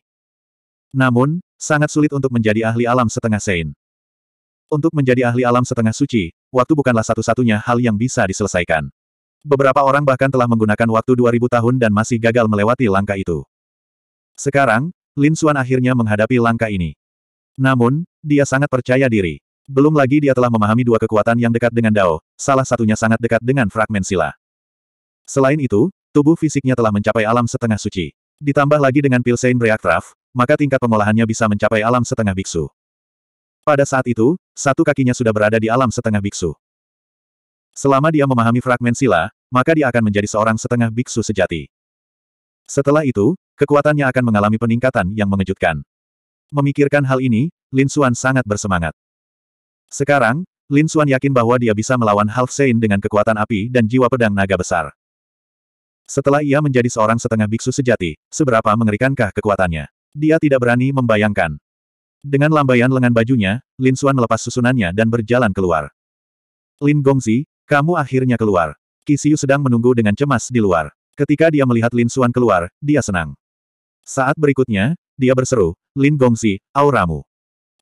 [SPEAKER 1] Namun, sangat sulit untuk menjadi ahli alam setengah Sein. Untuk menjadi ahli alam setengah suci, waktu bukanlah satu-satunya hal yang bisa diselesaikan. Beberapa orang bahkan telah menggunakan waktu 2000 tahun dan masih gagal melewati langkah itu. Sekarang, Lin Xuan akhirnya menghadapi langkah ini. Namun, dia sangat percaya diri. Belum lagi dia telah memahami dua kekuatan yang dekat dengan Dao, salah satunya sangat dekat dengan fragmen sila. Selain itu, tubuh fisiknya telah mencapai alam setengah suci. Ditambah lagi dengan Pilsain Reactraf, maka tingkat pengolahannya bisa mencapai alam setengah biksu. Pada saat itu, satu kakinya sudah berada di alam setengah biksu. Selama dia memahami fragmen sila, maka dia akan menjadi seorang setengah biksu sejati. Setelah itu, kekuatannya akan mengalami peningkatan yang mengejutkan. Memikirkan hal ini, Lin Xuan sangat bersemangat. Sekarang, Lin Xuan yakin bahwa dia bisa melawan Half Sein dengan kekuatan api dan jiwa pedang naga besar. Setelah ia menjadi seorang setengah biksu sejati, seberapa mengerikankah kekuatannya? Dia tidak berani membayangkan. Dengan lambaian lengan bajunya, Lin Xuan melepas susunannya dan berjalan keluar. Lin Gongzi, kamu akhirnya keluar. Kisiu sedang menunggu dengan cemas di luar. Ketika dia melihat Lin Suan keluar, dia senang. Saat berikutnya, dia berseru, Lin Gongzi, auramu.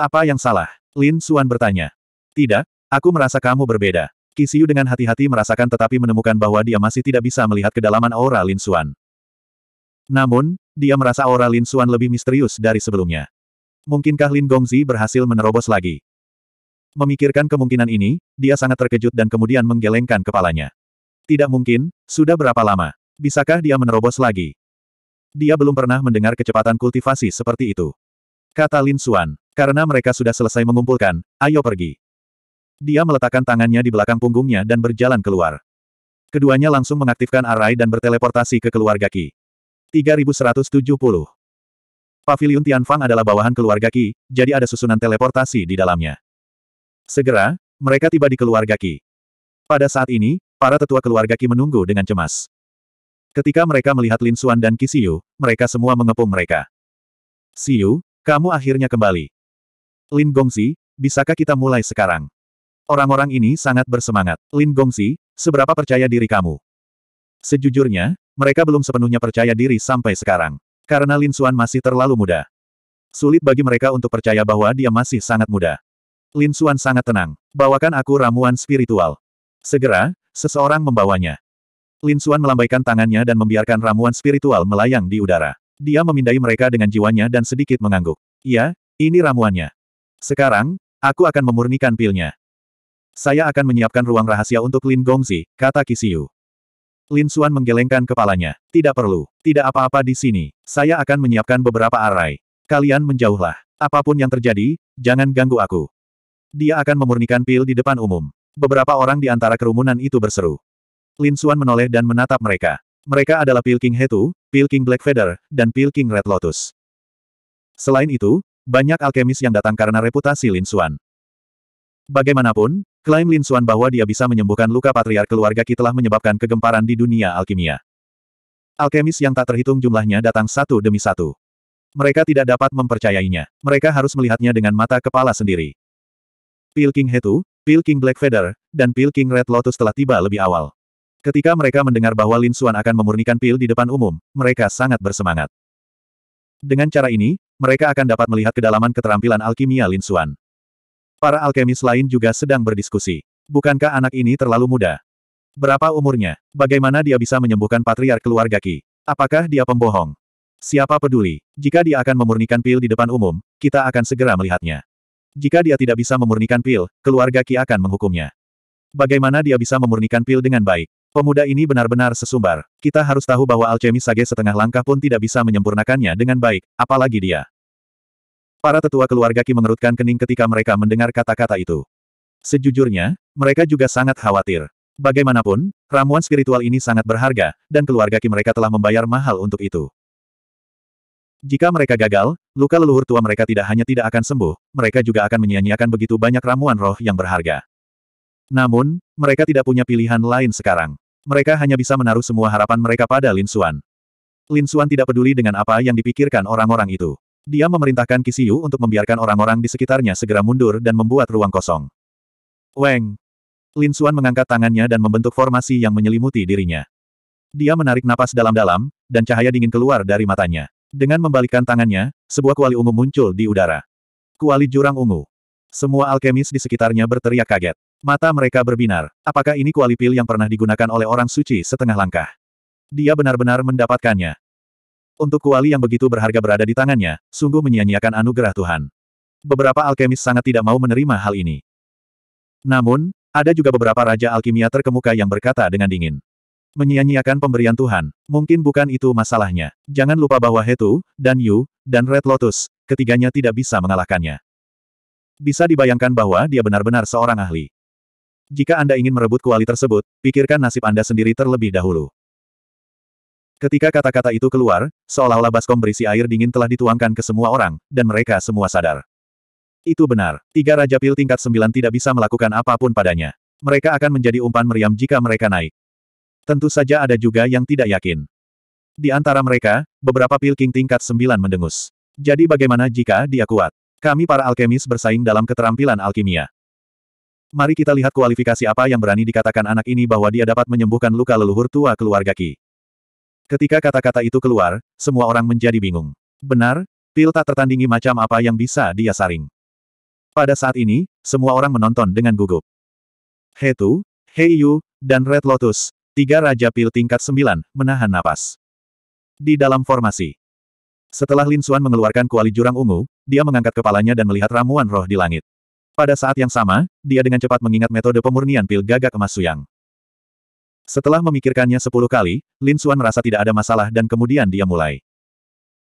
[SPEAKER 1] Apa yang salah? Lin Suan bertanya. Tidak, aku merasa kamu berbeda. Kisiu dengan hati-hati merasakan tetapi menemukan bahwa dia masih tidak bisa melihat kedalaman aura Lin Suan. Namun, dia merasa aura Lin Suan lebih misterius dari sebelumnya. Mungkinkah Lin Gongzi berhasil menerobos lagi? Memikirkan kemungkinan ini, dia sangat terkejut dan kemudian menggelengkan kepalanya. Tidak mungkin, sudah berapa lama? Bisakah dia menerobos lagi? Dia belum pernah mendengar kecepatan kultivasi seperti itu. Kata Lin Xuan, karena mereka sudah selesai mengumpulkan, ayo pergi. Dia meletakkan tangannya di belakang punggungnya dan berjalan keluar. Keduanya langsung mengaktifkan arai dan berteleportasi ke keluarga Qi. 3170 Tian Tianfang adalah bawahan keluarga Qi, jadi ada susunan teleportasi di dalamnya. Segera, mereka tiba di keluarga Ki. Pada saat ini, para tetua keluarga Ki menunggu dengan cemas. Ketika mereka melihat Lin Xuan dan Qi Siu, mereka semua mengepung mereka. Siu, kamu akhirnya kembali. Lin Gongsi, bisakah kita mulai sekarang? Orang-orang ini sangat bersemangat. Lin Gongsi, seberapa percaya diri kamu? Sejujurnya, mereka belum sepenuhnya percaya diri sampai sekarang. Karena Lin Xuan masih terlalu muda. Sulit bagi mereka untuk percaya bahwa dia masih sangat muda. Lin Xuan sangat tenang. Bawakan aku ramuan spiritual. Segera, seseorang membawanya. Lin Xuan melambaikan tangannya dan membiarkan ramuan spiritual melayang di udara. Dia memindai mereka dengan jiwanya dan sedikit mengangguk. Ya, ini ramuannya. Sekarang, aku akan memurnikan pilnya. Saya akan menyiapkan ruang rahasia untuk Lin Gongzi, kata Kisiu. Lin Xuan menggelengkan kepalanya. Tidak perlu. Tidak apa-apa di sini. Saya akan menyiapkan beberapa arai. Kalian menjauhlah. Apapun yang terjadi, jangan ganggu aku. Dia akan memurnikan pil di depan umum. Beberapa orang di antara kerumunan itu berseru. Lin Xuan menoleh dan menatap mereka. Mereka adalah Pil King Hetu, Pil King Black Feather, dan Pil King Red Lotus. Selain itu, banyak alkemis yang datang karena reputasi Lin Xuan. Bagaimanapun, klaim Lin Xuan bahwa dia bisa menyembuhkan luka patriark keluarga Ki telah menyebabkan kegemparan di dunia alkimia. Alkemis yang tak terhitung jumlahnya datang satu demi satu. Mereka tidak dapat mempercayainya. Mereka harus melihatnya dengan mata kepala sendiri. Pil King Hetu, Pil King Black Feather, dan Pil King Red Lotus telah tiba lebih awal. Ketika mereka mendengar bahwa Lin Xuan akan memurnikan pil di depan umum, mereka sangat bersemangat. Dengan cara ini, mereka akan dapat melihat kedalaman keterampilan alkimia Lin Xuan. Para alkemis lain juga sedang berdiskusi. Bukankah anak ini terlalu muda? Berapa umurnya? Bagaimana dia bisa menyembuhkan patriark keluarga Ki? Apakah dia pembohong? Siapa peduli? Jika dia akan memurnikan pil di depan umum, kita akan segera melihatnya. Jika dia tidak bisa memurnikan pil, keluarga Ki akan menghukumnya. Bagaimana dia bisa memurnikan pil dengan baik? Pemuda ini benar-benar sesumbar. Kita harus tahu bahwa alchemy sage setengah langkah pun tidak bisa menyempurnakannya dengan baik, apalagi dia. Para tetua keluarga Ki mengerutkan kening ketika mereka mendengar kata-kata itu. Sejujurnya, mereka juga sangat khawatir. Bagaimanapun, ramuan spiritual ini sangat berharga, dan keluarga Ki mereka telah membayar mahal untuk itu. Jika mereka gagal, luka leluhur tua mereka tidak hanya tidak akan sembuh, mereka juga akan menyia-nyiakan begitu banyak ramuan roh yang berharga. Namun, mereka tidak punya pilihan lain sekarang. Mereka hanya bisa menaruh semua harapan mereka pada Lin Xuan. Lin Xuan tidak peduli dengan apa yang dipikirkan orang-orang itu. Dia memerintahkan Kisiu untuk membiarkan orang-orang di sekitarnya segera mundur dan membuat ruang kosong. Weng! Lin Xuan mengangkat tangannya dan membentuk formasi yang menyelimuti dirinya. Dia menarik napas dalam-dalam, dan cahaya dingin keluar dari matanya. Dengan membalikkan tangannya, sebuah kuali ungu muncul di udara. Kuali jurang ungu. Semua alkemis di sekitarnya berteriak kaget. Mata mereka berbinar. Apakah ini kuali pil yang pernah digunakan oleh orang suci setengah langkah? Dia benar-benar mendapatkannya. Untuk kuali yang begitu berharga berada di tangannya, sungguh menyia-nyiakan anugerah Tuhan. Beberapa alkemis sangat tidak mau menerima hal ini. Namun, ada juga beberapa raja alkimia terkemuka yang berkata dengan dingin. Menyia-nyiakan pemberian Tuhan, mungkin bukan itu masalahnya. Jangan lupa bahwa Hetu, Dan Yu, dan Red Lotus, ketiganya tidak bisa mengalahkannya. Bisa dibayangkan bahwa dia benar-benar seorang ahli. Jika Anda ingin merebut kuali tersebut, pikirkan nasib Anda sendiri terlebih dahulu. Ketika kata-kata itu keluar, seolah-olah baskom berisi air dingin telah dituangkan ke semua orang, dan mereka semua sadar. Itu benar, tiga Raja Pil tingkat Sembilan tidak bisa melakukan apapun padanya. Mereka akan menjadi umpan meriam jika mereka naik. Tentu saja ada juga yang tidak yakin. Di antara mereka, beberapa pilking tingkat sembilan mendengus. Jadi bagaimana jika dia kuat? Kami para alkemis bersaing dalam keterampilan alkimia. Mari kita lihat kualifikasi apa yang berani dikatakan anak ini bahwa dia dapat menyembuhkan luka leluhur tua keluarga Ki. Ketika kata-kata itu keluar, semua orang menjadi bingung. Benar, pil tak tertandingi macam apa yang bisa dia saring. Pada saat ini, semua orang menonton dengan gugup. Hetu, Heiyu, dan Red Lotus, Tiga Raja Pil tingkat sembilan menahan napas. Di dalam formasi. Setelah Lin Xuan mengeluarkan kuali jurang ungu, dia mengangkat kepalanya dan melihat ramuan roh di langit. Pada saat yang sama, dia dengan cepat mengingat metode pemurnian pil gagak emas Suyang. Setelah memikirkannya sepuluh kali, Lin Xuan merasa tidak ada masalah dan kemudian dia mulai.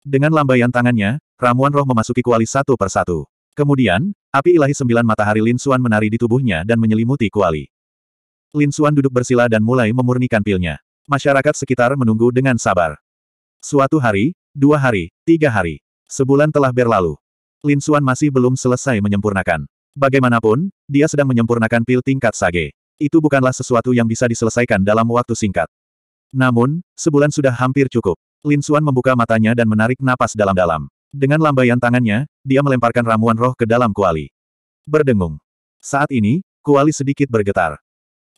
[SPEAKER 1] Dengan lambaian tangannya, ramuan roh memasuki kuali satu persatu. Kemudian, api ilahi sembilan matahari Lin Xuan menari di tubuhnya dan menyelimuti kuali. Lin Suan duduk bersila dan mulai memurnikan pilnya. Masyarakat sekitar menunggu dengan sabar. Suatu hari, dua hari, tiga hari. Sebulan telah berlalu. Lin Suan masih belum selesai menyempurnakan. Bagaimanapun, dia sedang menyempurnakan pil tingkat sage. Itu bukanlah sesuatu yang bisa diselesaikan dalam waktu singkat. Namun, sebulan sudah hampir cukup. Lin Suan membuka matanya dan menarik napas dalam-dalam. Dengan lambaian tangannya, dia melemparkan ramuan roh ke dalam kuali. Berdengung. Saat ini, kuali sedikit bergetar.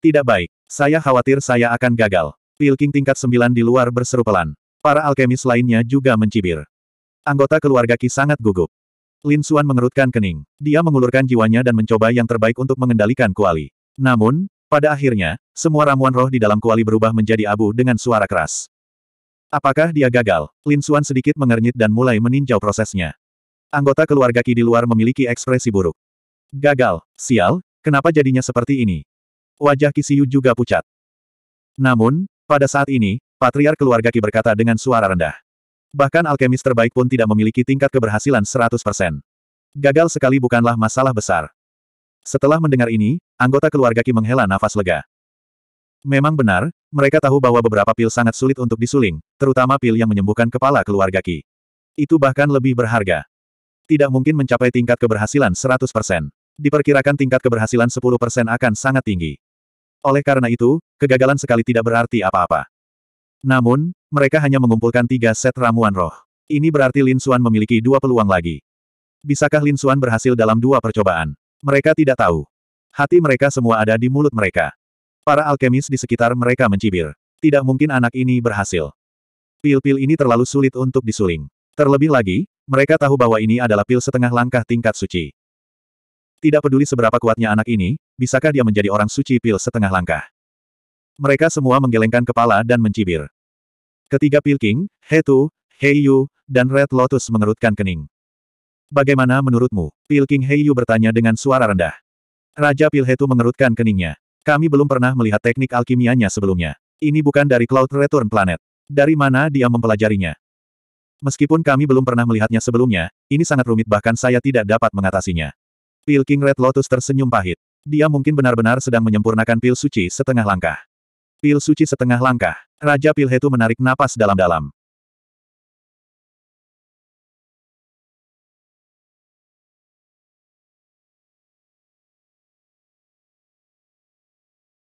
[SPEAKER 1] Tidak baik. Saya khawatir saya akan gagal. Pilking tingkat 9 di luar berseru pelan. Para alkemis lainnya juga mencibir. Anggota keluarga Ki sangat gugup. Lin Suan mengerutkan kening. Dia mengulurkan jiwanya dan mencoba yang terbaik untuk mengendalikan kuali. Namun, pada akhirnya, semua ramuan roh di dalam kuali berubah menjadi abu dengan suara keras. Apakah dia gagal? Lin Suan sedikit mengernyit dan mulai meninjau prosesnya. Anggota keluarga Ki di luar memiliki ekspresi buruk. Gagal, sial, kenapa jadinya seperti ini? Wajah Kisiu juga pucat. Namun, pada saat ini, Patriar keluarga Ki berkata dengan suara rendah. Bahkan alkemis terbaik pun tidak memiliki tingkat keberhasilan 100%. Gagal sekali bukanlah masalah besar. Setelah mendengar ini, anggota keluarga Ki menghela nafas lega. Memang benar, mereka tahu bahwa beberapa pil sangat sulit untuk disuling, terutama pil yang menyembuhkan kepala keluarga Ki. Itu bahkan lebih berharga. Tidak mungkin mencapai tingkat keberhasilan diperkirakan tingkat keberhasilan 10% akan sangat tinggi. Oleh karena itu, kegagalan sekali tidak berarti apa-apa. Namun, mereka hanya mengumpulkan tiga set ramuan roh. Ini berarti Lin Xuan memiliki dua peluang lagi. Bisakah Lin Xuan berhasil dalam dua percobaan? Mereka tidak tahu. Hati mereka semua ada di mulut mereka. Para alkemis di sekitar mereka mencibir. Tidak mungkin anak ini berhasil. Pil-pil ini terlalu sulit untuk disuling. Terlebih lagi, mereka tahu bahwa ini adalah pil setengah langkah tingkat suci. Tidak peduli seberapa kuatnya anak ini, bisakah dia menjadi orang suci pil setengah langkah? Mereka semua menggelengkan kepala dan mencibir. Ketiga Pil Pilking, Hetu, Heiyu, dan Red Lotus mengerutkan kening. Bagaimana menurutmu? Pil Pilking Heiyu bertanya dengan suara rendah. Raja Pil Tu mengerutkan keningnya. Kami belum pernah melihat teknik alkimianya sebelumnya. Ini bukan dari Cloud Return Planet. Dari mana dia mempelajarinya? Meskipun kami belum pernah melihatnya sebelumnya, ini sangat rumit bahkan saya tidak dapat mengatasinya. Pil King Red Lotus tersenyum pahit. Dia mungkin benar-benar sedang menyempurnakan pil suci setengah langkah. Pil suci setengah langkah. Raja Pil Hetu menarik napas dalam-dalam.